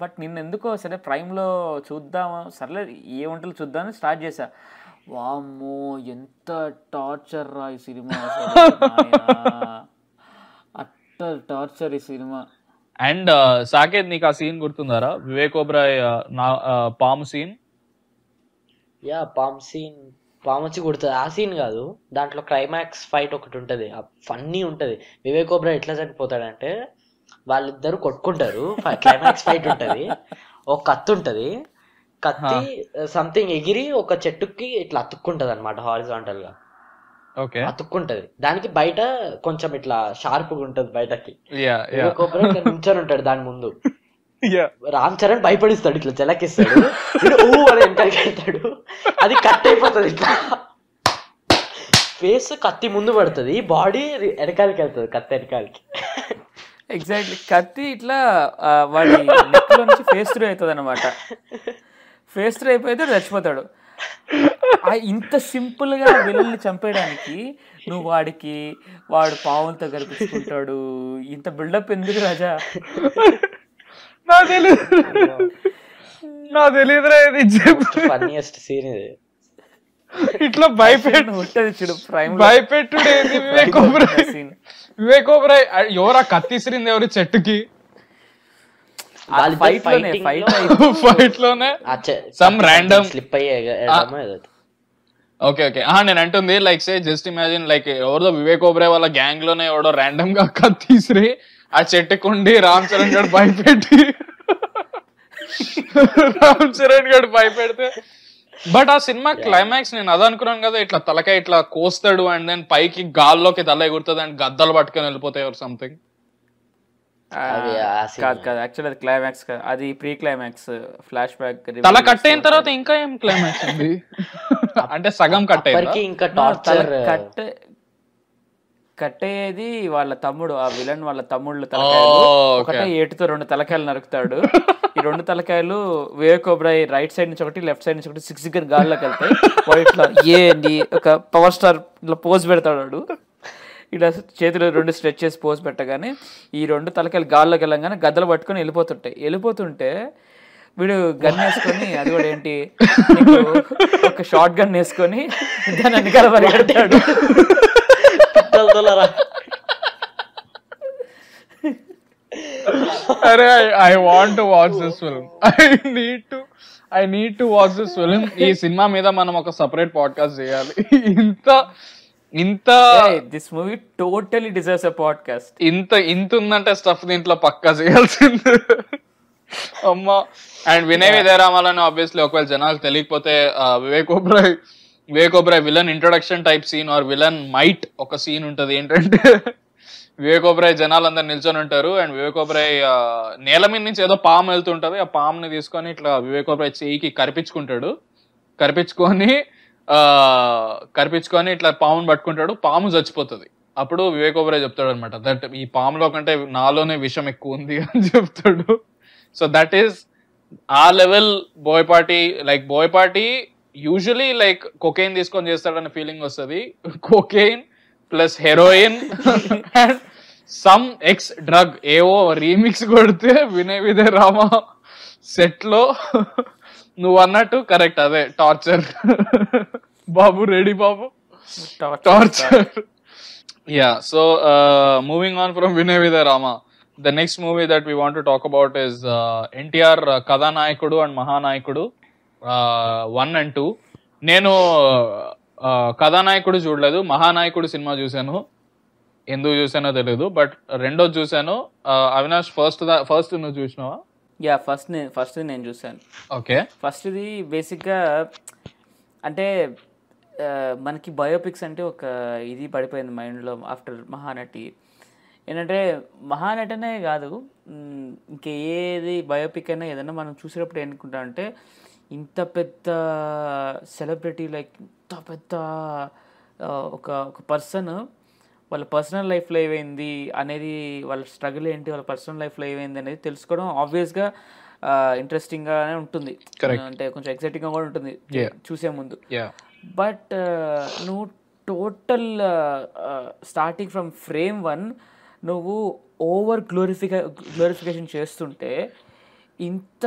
బట్ నిన్న ఎందుకో సరే ప్రైమ్లో చూద్దామా సర్లే ఏ వంటలు చూద్దామని స్టార్ట్ చేశా వామ్మో ఎంత టార్చర్ రా ఈ సినిమా అట్ట టార్చర్ ఈ సినిమా అండ్ సాకేత్ నీకు ఆ సీన్ గుర్తుందారా వివేక్ ఓబ్రాయ్ నా పాము సీన్ యా పాము సీన్ పాము వచ్చి కుడుతుంది ఆ సీన్ కాదు దాంట్లో క్లైమాక్స్ ఫైట్ ఒకటి ఉంటుంది ఫన్నీ ఉంటుంది వివేక్ ఓబ్రాయ్ ఎట్లా చనిపోతాడంటే వాళ్ళిద్దరు కొట్టుకుంటారు క్లైమాక్స్ ఫైట్ ఉంటది ఒక కత్తి ఉంటది కత్తి సంథింగ్ uh, ఎగిరి ఒక చెట్టుకి ఇట్లా అతుక్కుంటది అనమాట హారిజాంటల్ గా ఓకే అతుక్కుంటది దానికి బయట కొంచెం ఇట్లా షార్ప్ గా ఉంటది బయటకి నుంచొని ఉంటాడు దాని ముందు రామ్ చరణ్ భయపడిస్తాడు ఇట్లా చెలకిస్తాడు అని వెనకాలకి వెళ్తాడు అది కట్ అయిపోతుంది ఇట్లా ఫేస్ కత్తి ముందు పడుతుంది బాడీ వెనకాలకి వెళ్తుంది కత్తి వెనకాలకి ఎగ్జాక్ట్లీ కత్తి ఇట్లా వాడి నెక్లో నుంచి ఫేస్ త్రూ అవుతుంది అనమాట ఫేస్ త్రూ అయిపోతే చచ్చిపోతాడు ఇంత సింపుల్ గా వెళ్ళి చంపేయడానికి నువ్వు వాడికి వాడు పావులతో కనిపించుకుంటాడు ఇంత బిల్డప్ ఎందుకు రాజా నా తెలియదు నా తెలియదురా సీన్ ఇది ఇట్లా భయపెట్టు ఉంటుంది ప్రైమ్ వివేక్ ఓబ్రాయ్ వివేక్ ఓబ్రాయ్ ఎవరా కత్తిసిరింది ఎవరి చెట్టుకి ఫైట్ లోనే some random slip okay okay నేను అంటుంది like say just imagine like ఎవరిదో వివేక్ ఓబ్రే వాళ్ళ గ్యాంగ్ లోనే ఎవడో ర్యాండమ్ గా కత్తిసిరి ఆ చెట్టు కొండి రామ్ చరణ్ గారు భయపెట్టి రామ్ చరణ్ గారు భయపెడితే బట్ ఆ సినిమా క్లైమాక్స్ నేను అదే అనుకున్నాను కదా ఇట్లా తలకాయ ఇట్లా కోస్తాడు అండ్ దెన్ పైకి గాల్లోకి తల ఎగురుతుంది అండ్ గద్దలు పట్టుకొని వెళ్ళిపోతాయి ఆర్ సంథింగ్ కాదు కాదు యాక్చువల్ అది క్లైమాక్స్ అది ప్రీ క్లైమాక్స్ ఫ్లాష్ బ్యాక్ తల కట్ అయిన తర్వాత ఇంకా ఏం క్లైమాక్స్ అంటే సగం కట్ అయింది ఇంకా టార్చర్ కట్ కట్టేది వాళ్ళ తమ్ముడు ఆ విలన్ వాళ్ళ తమ్ముళ్ళు తలకాయలు ఏటితో రెండు తలకాయలు నరుకుతాడు ఈ రెండు తలకాయలు వివేక్ రైట్ సైడ్ నుంచి ఒకటి లెఫ్ట్ సైడ్ నుంచి ఒకటి సిక్స్ దగ్గర గాల్లోకి వెళ్తాయి ఇట్లా ఏ ఒక పవర్ స్టార్ పోజ్ పెడతాడు ఇలా చేతిలో రెండు స్ట్రెచ్ చేసి పోజ్ పెట్టగానే ఈ రెండు తలకాయలు గాల్లోకి వెళ్ళంగానే గద్దలు పట్టుకొని వెళ్ళిపోతుంటాయి వెళ్ళిపోతుంటే వీడు గన్ వేసుకొని అది కూడా ఏంటి ఒక షార్ట్ గన్ వేసుకొని దాన్ని అన్ని పరిగెడతాడు dólar. అరే I want to watch this film I need to I need to watch this film ఈ సినిమా మీద మనం ఒక సెపరేట్ పాడ్కాస్ట్ చేయాలి ఇంత ఇంత this movie totally deserves a podcast ఇంత ఇంత ఉందంటే స్టఫ్ దీంట్లో పక్కా చేయాల్సింది అమ్మా అండ్ వినయ్ విదయరామాలని ఆబ్వియస్లీ ఒకవేళ జనాలు తెలియకపోతే Vivek Oberoi Vivek Oberoi villain introduction type scene or villain might ఒక సీన్ ఉంటుంది ఏంటంటే వివేకోబ్రాయ్ జనాలందరూ నిల్చొని ఉంటారు అండ్ వివేకోబ్రాయ్ నేల మీద నుంచి ఏదో పాము వెళ్తుంటుంది ఆ ని తీసుకొని ఇట్లా వివేకోబ్రాయ్ చేయికి కరిపించుకుంటాడు కరిపించుకొని కరిపించుకొని ఇట్లా పాముని పట్టుకుంటాడు పాము చచ్చిపోతుంది అప్పుడు వివేకోబ్రాయ్ చెప్తాడు అనమాట దట్ ఈ పాములో కంటే నాలోనే విషం ఎక్కువ ఉంది అని చెప్తాడు సో దట్ ఈస్ ఆ level Boyapati like Boyapati usually like cocaine తీసుకొని చేస్తాడన్న ఫీలింగ్ వస్తుంది cocaine plus heroin and some X drug ఏవో రీమిక్స్ కొడితే వినయ్ విదే రామ సెట్ లో నువ్వు అన్నట్టు కరెక్ట్ అదే టార్చర్ బాబు రెడీ బాబు torture yeah so moving on from Vinay Vidheya Rama the next movie that we want talk about is NTR Kathanayakudu and Mahanayakudu one and two నేను కథానాయకుడు చూడలేదు మహానాయకుడు సినిమా చూశాను ఎందుకు చూసానో తెలియదు బట్ రెండోది చూశాను అవినాష్ ఫస్ట్ ఫస్ట్ నువ్వు చూసినావా యా ఫస్ట్ ఫస్ట్ నేను చూశాను ఓకే ఫస్ట్ ఇది బేసిక్గా అంటే మనకి బయోపిక్స్ అంటే ఒక ఇది పడిపోయింది మైండ్లో ఆఫ్టర్ మహానటి ఏంటంటే మహానటనే కాదు ఇంకా ఏది బయోపిక్ అయినా ఏదైనా మనం చూసేటప్పుడు ఏనుకుంటామంటే అంటే ఇంత పెద్ద సెలబ్రిటీ లైక్ ఇంత పెద్ద ఒక ఒక పర్సన్ వాళ్ళ పర్సనల్ లైఫ్లో ఏమైంది అనేది వాళ్ళ స్ట్రగుల్ ఏంటి వాళ్ళ పర్సనల్ లైఫ్లో ఏమైంది అనేది తెలుసుకోవడం ఆబ్వియస్గా ఇంట్రెస్టింగ్గానే ఉంటుంది అంటే కొంచెం ఎక్సైటింగ్గా కూడా ఉంటుంది చూసే ముందు బట్ నువ్వు total starting from frame one నువ్వు ఓవర్ గ్లోరిఫికా గ్లోరిఫికేషన్ చేస్తుంటే ఇంత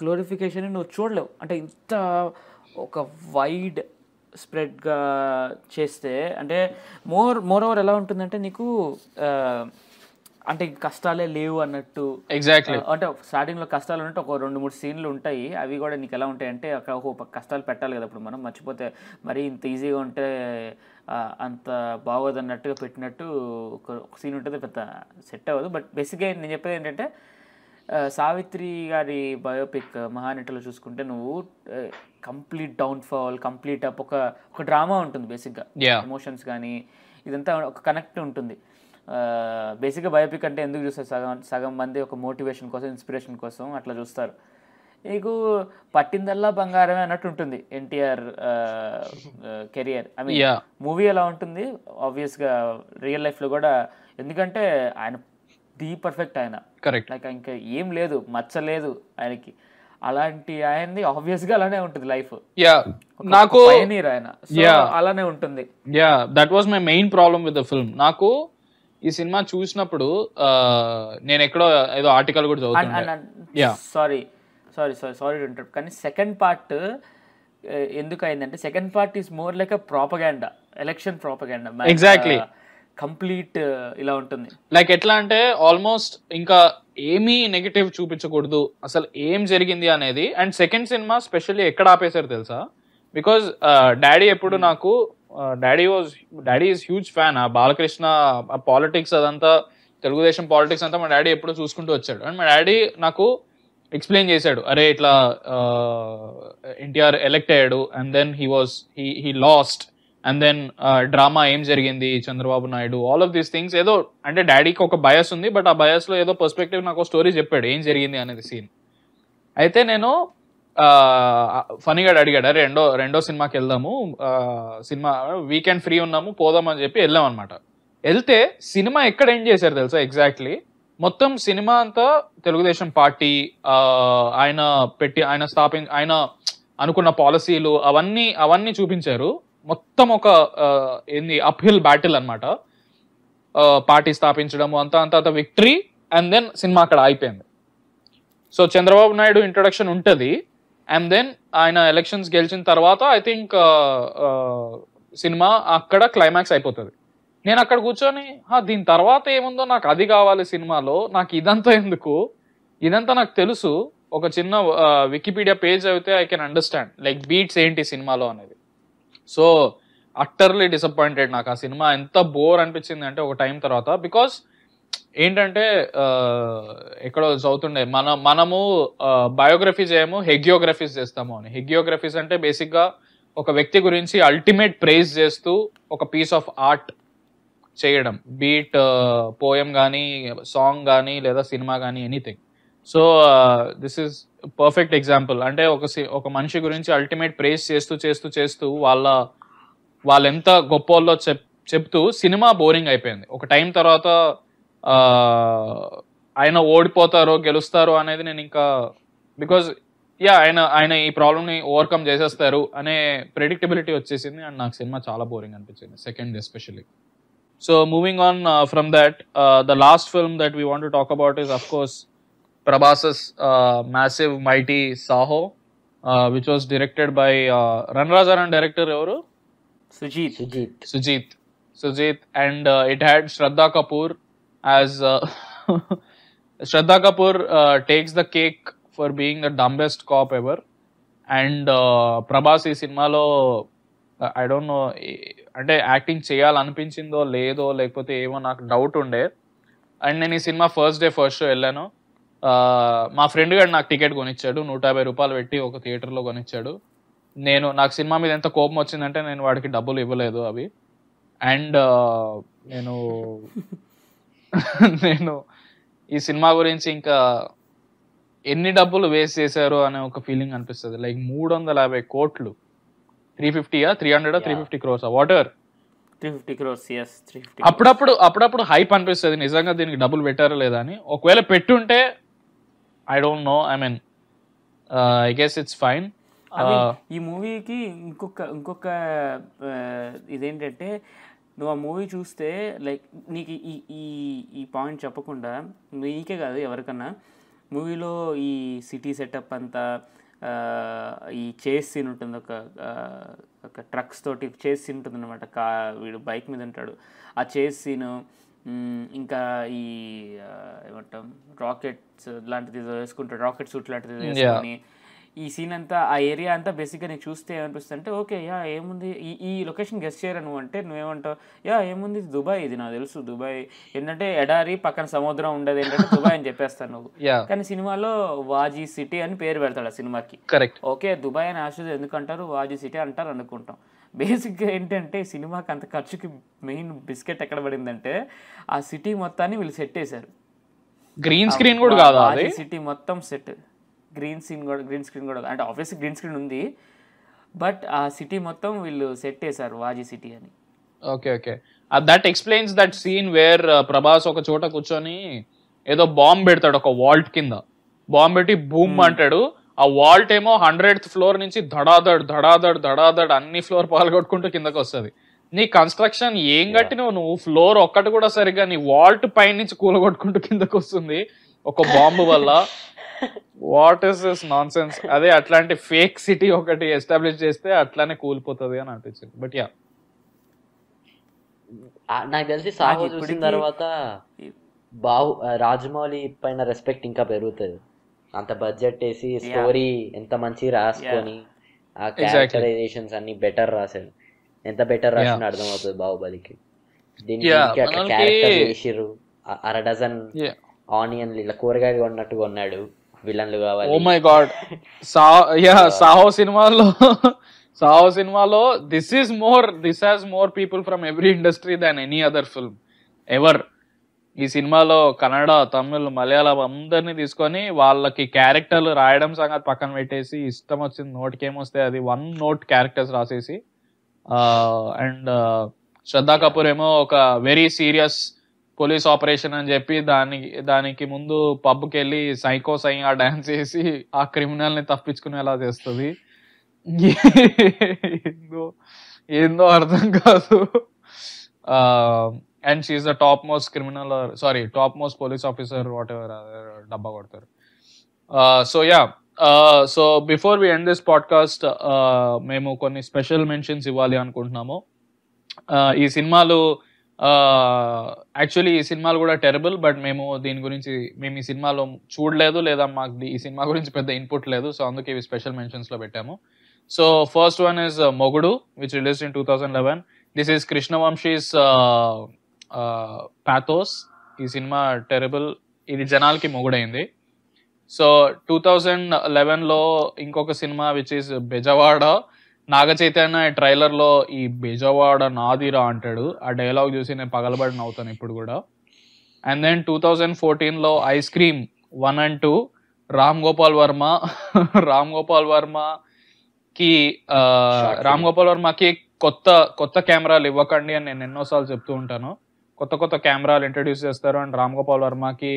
గ్లోరిఫికేషన్ నువ్వు చూడలేవు అంటే ఇంత ఒక వైడ్ స్ప్రెడ్గా చేస్తే అంటే మోర్ మోర్ ఓవర్ ఎలా ఉంటుందంటే నీకు అంటే కష్టాలే లేవు అన్నట్టు ఎగ్జాక్ట్లీ అంటే స్టార్టింగ్లో కష్టాలు ఉన్నట్టు ఒక రెండు మూడు సీన్లు ఉంటాయి అవి కూడా నీకు ఎలా ఉంటాయి అంటే అక్కడ కష్టాలు పెట్టాలి కదా ఇప్పుడు మనం మర్చిపోతే మరీ ఇంత ఈజీగా ఉంటే అంత బాగోదు అన్నట్టుగా పెట్టినట్టు ఒక సీన్ ఉంటుంది పెద్ద సెట్ అవ్వదు బట్ బేసిక్గా నేను చెప్పేది ఏంటంటే సావిత్రి గారి బయోపిక్ మహానటిలో చూసుకుంటే నువ్వు కంప్లీట్ డౌన్ఫాల్ కంప్లీట్ అప్ ఒక ఒక డ్రామా ఉంటుంది బేసిక్గా ఎమోషన్స్ కానీ ఇదంతా ఒక కనెక్ట్ ఉంటుంది బేసిక్గా బయోపిక్ అంటే ఎందుకు చూస్తారు సగం సగం మంది ఒక మోటివేషన్ కోసం ఇన్స్పిరేషన్ కోసం అట్లా చూస్తారు నీకు పట్టిందల్లా బంగారమే అన్నట్టు ఉంటుంది NTR career I mean movie ఎలా ఉంటుంది ఆబ్వియస్గా రియల్ లైఫ్లో కూడా ఎందుకంటే ఆయన ది పర్ఫెక్ట్ ఆయన కరెక్ట్ నాకు ఇంకా ఏం లేదు మచ్చలేదు ఆయనకి అలాంటి ఆయనది ఆబ్వియస్ గా అలానే ఉంటుంది లైఫ్ యా నాకు ఆయన అలానే ఉంటుంది yeah that was my main problem with the film నాకు ఈ సినిమా చూసినప్పుడు నేను ఎక్కడో ఏదో ఆర్టికల్ కూడా సారీ సారీ సారీ సారీ కానీ సెకండ్ పార్ట్ ఎందుకు అయిందంటే second part is more like propaganda election propaganda exactly complete ఇలా ఉంటుంది లైక్ ఎట్లా అంటే ఆల్మోస్ట్ ఇంకా ఏమీ నెగిటివ్ చూపించకూడదు అసలు ఏం జరిగింది అనేది అండ్ సెకండ్ సినిమా స్పెషల్లీ ఎక్కడ ఆపేశారు తెలుసా బికాజ్ డాడీ ఎప్పుడు hmm. నాకు daddy was daddy is huge fan ఆ బాలకృష్ణ పాలిటిక్స్ అదంతా తెలుగుదేశం పాలిటిక్స్ అంతా మా డాడీ ఎప్పుడు చూసుకుంటూ వచ్చాడు అండ్ మా డాడీ నాకు ఎక్స్ప్లెయిన్ చేశాడు అరే ఇట్లా ఎన్టీఆర్ ఎలెక్ట్ అయ్యాడు and then he was he he lost and then drama ఏం జరిగింది Chandrababu Naidu all of these things ఏదో అంటే డాడీకి ఒక బయస్ ఉంది బట్ ఆ లో ఏదో పర్స్పెక్టివ్ నాకు స్టోరీ చెప్పాడు ఏం జరిగింది అనేది సీన్ అయితే నేను ఫనీగా అడిగాడు అరే రెండో రెండో సినిమాకి వెళ్దాము సినిమా వీకెండ్ ఫ్రీ ఉన్నాము పోదాం అని చెప్పి వెళ్ళాం అనమాట వెళ్తే సినిమా ఎక్కడ ఎండ్ చేశారు తెలుసా ఎగ్జాక్ట్లీ మొత్తం సినిమా అంతా తెలుగుదేశం పార్టీ ఆయన పెట్టి ఆయన స్థాపించ ఆయన అనుకున్న పాలసీలు అవన్నీ అవన్నీ చూపించారు మొత్తం ఒక ఏంది అప్హిల్ బ్యాటిల్ అనమాట పార్టీ స్థాపించడము అంతా అంత విక్టరీ అండ్ దెన్ సినిమా అక్కడ అయిపోయింది సో చంద్రబాబు నాయుడు ఇంట్రొడక్షన్ ఉంటుంది అండ్ దెన్ ఆయన ఎలక్షన్స్ గెలిచిన తర్వాత ఐ థింక్ సినిమా అక్కడ క్లైమాక్స్ అయిపోతుంది నేను అక్కడ కూర్చొని దీని తర్వాత ఏముందో నాకు అది కావాలి సినిమాలో నాకు ఇదంతా ఎందుకు ఇదంతా నాకు తెలుసు ఒక చిన్న వికీపీడియా పేజ్ అయితే I can understand like beats ఏంటి సినిమాలో అనేది సో అట్టర్లీ డిసప్పాయింటెడ్ నాకు ఆ సినిమా ఎంత బోర్ అనిపించింది అంటే ఒక టైం తర్వాత బికాస్ ఏంటంటే ఎక్కడో చదువుతుండే మన మనము బయోగ్రఫీ చేయము హెగ్యోగ్రఫీస్ చేస్తాము అని హెగ్యోగ్రఫీస్ అంటే బేసిక్గా ఒక వ్యక్తి గురించి అల్టిమేట్ ప్రైజ్ చేస్తూ ఒక పీస్ ఆఫ్ ఆర్ట్ చేయడం బీట్ పోయం కానీ సాంగ్ కానీ లేదా సినిమా కానీ anything so this is perfect example అంటే ఒక ఒక మనిషి గురించి అల్టిమేట్ ప్రేస్ చేస్తూ చేస్తూ చేస్తూ వాళ్ళ వాళ్ళెంత గొప్పోళ్ళో చెప్ చెప్తూ సినిమా బోరింగ్ అయిపోయింది ఒక టైం తర్వాత ఆయన ఓడిపోతారో గెలుస్తారో అనేది నేను ఇంకా బికాజ్ యా ఆయన ఆయన ఈ ప్రాబ్లమ్ని ఓవర్కమ్ చేసేస్తారు అనే ప్రెడిక్టబిలిటీ వచ్చేసింది అండ్ నాకు సినిమా చాలా బోరింగ్ అనిపించింది second especially so moving on from that the last film that we want to talk about is of course Prabhas massive mighty Saaho which was directed by run Raja director ఎవరు Sujeeth Sujeeth Sujeeth Sujeeth and it had Shraddha Kapoor as Shraddha Kapoor takes the cake for being the dumbest cop ever and Prabhas ఈ సినిమాలో I don't know అంటే acting చేయాలనిపించిందో లేదో లేకపోతే ఏమో నాకు doubt ఉండే అండ్ నేను ఈ సినిమా ఫస్ట్ డే ఫస్ట్ షో వెళ్ళాను మా ఫ్రెండ్ గారు నాకు టికెట్ కొనిచ్చాడు నూట యాభై రూపాయలు పెట్టి ఒక థియేటర్లో కొనిచ్చాడు నేను నాకు సినిమా మీద ఎంత కోపం వచ్చిందంటే నేను వాడికి డబ్బులు ఇవ్వలేదు అవి అండ్ నేను నేను ఈ సినిమా గురించి ఇంకా ఎన్ని డబ్బులు వేస్ట్ చేశారు అనే ఒక ఫీలింగ్ అనిపిస్తుంది లైక్ మూడు వందల యాభై కోట్లు త్రీ ఫిఫ్టీయా three hundred three fifty crores వాటర్ త్రీ ఫిఫ్టీ అప్పుడప్పుడు అప్పుడప్పుడు హైప్ అనిపిస్తుంది నిజంగా దీనికి డబ్బులు పెట్టారా లేదా అని ఒకవేళ పెట్టుంటే I don't know I mean I guess it's fine ఈ మూవీకి ఇంకొక ఇంకొక uh, ఇదేంటంటే నువ్వు ఆ మూవీ చూస్తే లైక్ నీకు ఈ ఈ ఈ పాయింట్ చెప్పకుండా నీకే కాదు ఎవరికన్నా మూవీలో ఈ సిటీ సెటప్ అంతా uh, ఈ చేస్ సీన్ ఉంటుంది ఒక uh, ఒక ట్రక్స్ తోటి చేస్ సీన్ ఉంటుంది అనమాట కా వీడు బైక్ మీద ఉంటాడు ఆ చేస్ సీను ఇంకా ఈ ఏమంటాం రాకెట్స్ లాంటిది వేసుకుంటాడు రాకెట్ సూట్ లాంటిది వేసుకుని ఈ సీన్ అంతా ఆ ఏరియా అంతా బేసిక్గా నీకు చూస్తే ఏమనిపిస్తుంది అంటే ఓకే యా ఏముంది ఈ ఈ లొకేషన్ గెస్ట్ చేయరు నువ్వు అంటే నువ్వేమంటావు యా ఏముంది దుబాయ్ ఇది నాకు తెలుసు దుబాయ్ ఏంటంటే ఎడారి పక్కన సముద్రం ఉండదు ఏంటంటే దుబాయ్ అని చెప్పేస్తాను నువ్వు కానీ సినిమాలో వాజీ సిటీ అని పేరు పెడతాడు ఆ సినిమాకి ఓకే దుబాయ్ అని ఆశ ఎందుకంటారు వాజీ సిటీ అంటారు అనుకుంటాం బేసిక్గా ఏంటంటే సినిమాకి అంత ఖర్చుకి మెయిన్ బిస్కెట్ ఎక్కడ పడిందంటే ఆ సిటీ మొత్తాన్ని వీళ్ళు సెట్ చేశారు గ్రీన్ స్క్రీన్ కూడా కాదు సిటీ మొత్తం సెట్ గ్రీన్ స్క్రీన్ కూడా గ్రీన్ స్క్రీన్ కూడా అంటే ఆఫీస్ గ్రీన్ స్క్రీన్ ఉంది బట్ ఆ సిటీ మొత్తం వీళ్ళు సెట్ చేశారు వాజీ సిటీ అని okay okay that explains that scene where Prabhas ఒక చోట కూర్చొని ఏదో బాంబ్ పెడతాడు ఒక వాల్ట్ కింద బాంబ్ పెట్టి బూమ్ hmm. అంటాడు ఆ వాల్ట్ ఏమో హండ్రెడ్ ఫ్లోర్ నుంచి ధడాధడ్ ధడాధడ్ ధడాధడ్ అన్ని ఫ్లోర్ పాల్గొట్టుకుంటూ కిందకు వస్తుంది నీ కన్స్ట్రక్షన్ ఏం కట్టినవు నువ్వు ఫ్లోర్ ఒక్కటి కూడా సరిగా నీ వాల్ట్ పైన నుంచి కూలగొట్టుకుంటూ కిందకు వస్తుంది ఒక బాంబు వల్ల what is this nonsense అదే అట్లాంటి ఫేక్ సిటీ ఒకటి ఎస్టాబ్లిష్ చేస్తే అట్లానే కూలిపోతుంది అని అనిపించింది బట్ యా నాకు తెలిసి సాగు చూసిన తర్వాత బాహు రాజమౌళి పైన రెస్పెక్ట్ ఇంకా పెరుగుతుంది అంత బడ్జెట్ వేసి స్టోరీ ఎంత మంచి రాసుకొని ఆ క్యారెక్టరైజేషన్స్ అన్ని బెటర్ రాశాడు ఎంత బెటర్ రాసిన అర్థమవుతుంది బాహుబలికి దీనికి అట్లా క్యారెక్టర్ చేసిర్రు అర డజన్ ఆనియన్ ఇలా కూరగాయ కొన్నట్టు కొన్నాడు విలన్లు కావాలి oh my god yeah Saaho సినిమాలో సాహో సినిమాలో this is more this has more people from every industry than any other film ever ఈ సినిమాలో కన్నడ తమిళ్ మలయాళం అందరినీ తీసుకొని వాళ్ళకి క్యారెక్టర్లు రాయడం సంగతి పక్కన పెట్టేసి ఇష్టం వచ్చిన నోట్కి ఏమొస్తే అది వన్ నోట్ క్యారెక్టర్స్ రాసేసి అండ్ శ్రద్ధా కపూర్ ఏమో ఒక వెరీ సీరియస్ పోలీస్ ఆపరేషన్ అని చెప్పి దానికి దానికి ముందు పబ్కి వెళ్ళి సైకో సై ఆ డాన్స్ చేసి ఆ క్రిమినల్ని తప్పించుకునేలా చేస్తుంది ఏందో ఏందో అర్థం కాదు and she is the top most criminal sorry top most police officer whatever డబ్బా కొడతారు so yeah so before we end this podcast మేము కొన్ని స్పెషల్ మెన్షన్స్ ఇవ్వాలి అనుకుంటున్నాము ఈ సినిమాలు యాక్చువల్లీ ఈ సినిమాలు కూడా టెరబుల్ బట్ మేము దీని గురించి మేము ఈ సినిమాలో చూడలేదు లేదా మాకు ఈ సినిమా గురించి పెద్ద ఇన్పుట్ లేదు సో అందుకే ఇవి స్పెషల్ మెన్షన్స్లో పెట్టాము so first one is Mogudu which release in two thousand eleven this is Krishnavamsi's pathos ఈ సినిమా టెరబుల్ ఇది జనాలకి మొగుడైంది సో టూ థౌజండ్ లెవెన్లో ఇంకొక cinema which is Bezawada Naga Chaitanya ట్రైలర్లో ఈ బెజవాడ నాదిరా అంటాడు ఆ డైలాగ్ చూసి నేను పగలబడిన అవుతాను ఇప్పుడు కూడా అండ్ దెన్ టూ థౌజండ్ ఫోర్టీన్లో ice cream one and two Ram Gopal Varma Ram Gopal వర్మకి uh, రామ్ గోపాల్ వర్మకి కొత్త కొత్త కెమెరాలు ఇవ్వకండి అని నేను ఎన్నోసార్లు చెప్తూ ఉంటాను కొత్త కొత్త కెమెరాలు ఇంట్రడ్యూస్ చేస్తారు అండ్ రామ్ గోపాల్ వర్మకి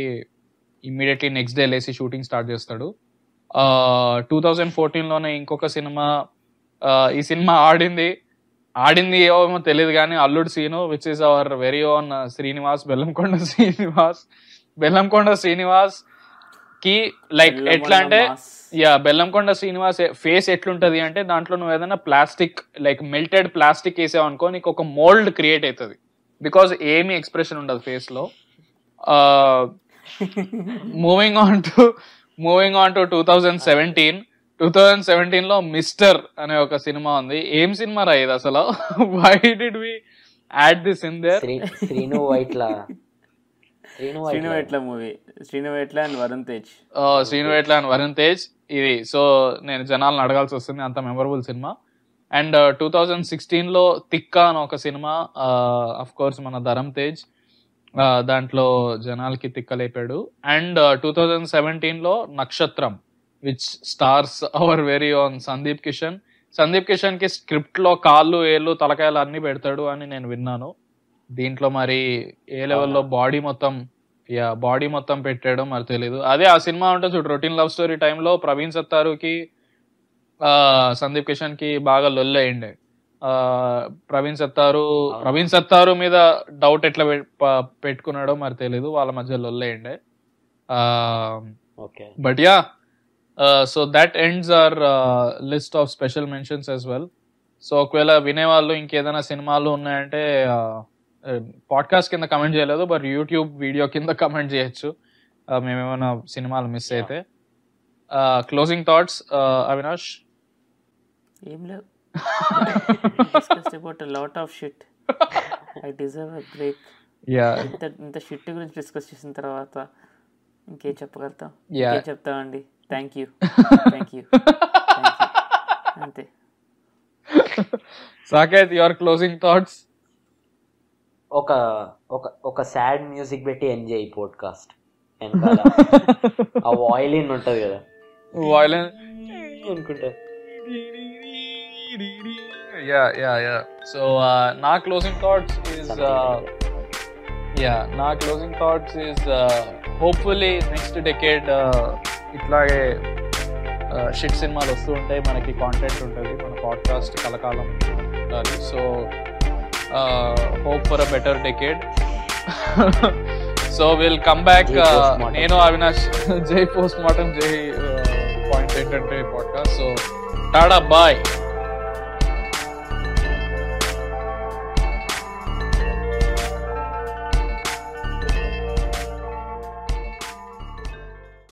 ఇమ్మీడియట్లీ నెక్స్ట్ డే లేసి షూటింగ్ స్టార్ట్ చేస్తాడు టూ థౌజండ్ ఫోర్టీన్లోనే ఇంకొక సినిమా ఈ సినిమా ఆడింది ఆడింది ఏమో తెలియదు కానీ Alludu Seenu which is our very own Srinivas Bellamkonda Srinivas Bellamkonda Srinivas కి లైక్ ఎట్లా అంటే యా బెల్లంకొండ శ్రీనివాస్ ఫేస్ ఎట్లుంటది అంటే దాంట్లో నువ్వు ఏదైనా ప్లాస్టిక్ లైక్ మెల్టెడ్ ప్లాస్టిక్ వేసావు అనుకో నీకు ఒక మోల్డ్ క్రియేట్ అవుతుంది బికాస్ ఏమి ఎక్స్ప్రెషన్ ఉండదు ఫేస్ లో moving on to moving on to two thousand seventeen two thousand seventeen లో మిస్టర్ అనే ఒక సినిమా ఉంది ఏం సినిమా రా ఇది అసలు why did we add this in there Sreenu Sreenu Vaitla movie Sreenu Vaitla and Varun Tej Sreenu Vaitla and Varun Tej ఇది సో నేను జనాలను అడగాల్సి వస్తుంది అంత memorable cinema and two thousand సిక్స్టీన్లో తిక్కా అని ఒక సినిమా అఫ్ uh, కోర్స్ మన ధరమ్ తేజ్ uh, దాంట్లో జనాలకి తిక్కలేపాడు అండ్ టూ థౌజండ్ సెవెంటీన్లో Nakshatram which stars our very own Sundeep Kishan Sundeep కిషన్కి స్క్రిప్ట్లో కాళ్ళు ఏళ్ళు తలకాయలు అన్నీ పెడతాడు అని నేను విన్నాను దీంట్లో మరి ఏ లెవెల్లో బాడీ మొత్తం యా బాడీ మొత్తం పెట్టాడో మరి తెలియదు అదే ఆ సినిమా ఉంటుంది చూడు రొటీన్ లవ్ స్టోరీ టైంలో ప్రవీణ్ సత్తారుకి సందీప్ కిషన్ కి బాగా లొల్లయిండే ప్రవీణ్ సత్తారు ప్రవీణ్ సత్తారు మీద డౌట్ ఎట్లా పెట్టుకున్నాడో మరి తెలియదు వాళ్ళ మధ్య లొల్లయిండే but yeah so that ends our list of special mentions as well so ఒకవేళ వినేవాళ్ళు ఇంకేదైనా సినిమాలు ఉన్నాయంటే పాడ్కాస్ట్ కింద కమెంట్ చేయలేదు బట్ యూట్యూబ్ వీడియో కింద కమెంట్ చేయొచ్చు uh, మేమేమైనా సినిమాలు మిస్ అయితే closing uh, thoughts uh, Avinash ఏం లేదు about lot of shit I deserve a break yeah ఇంత ఇంత షిట్ గురించి డిస్కస్ చేసిన తర్వాత ఇంకేం చెప్పగలుగుతాం యా చెప్తామండి థ్యాంక్ యూ థ్యాంక్ యూ అంతే సాకేత్ యువర్ క్లోజింగ్ థాట్స్ ఒక ఒక ఒక సాడ్ మ్యూజిక్ పెట్టి ఎంజాయ్ పోడ్కాస్ట్ ఆ వాయిలిన్ ఉంటది కదా వాయిలిన్ అనుకుంటా యా యా యా సో నా క్లోజింగ్ థాట్స్ ఇస్ యా నా closing thoughts is hopefully next decade ఇట్లాగే షిట్ uh, సినిమాలు వస్తూ ఉంటాయి మనకి కాంటెంట్ ఉంటుంది మన పాడ్కాస్ట్ కలకాలం so hope for a better decade. so we'll come back. Neno Avinash, Jay Postmortem, Jay Point Entertainment Podcast. So, tada, bye.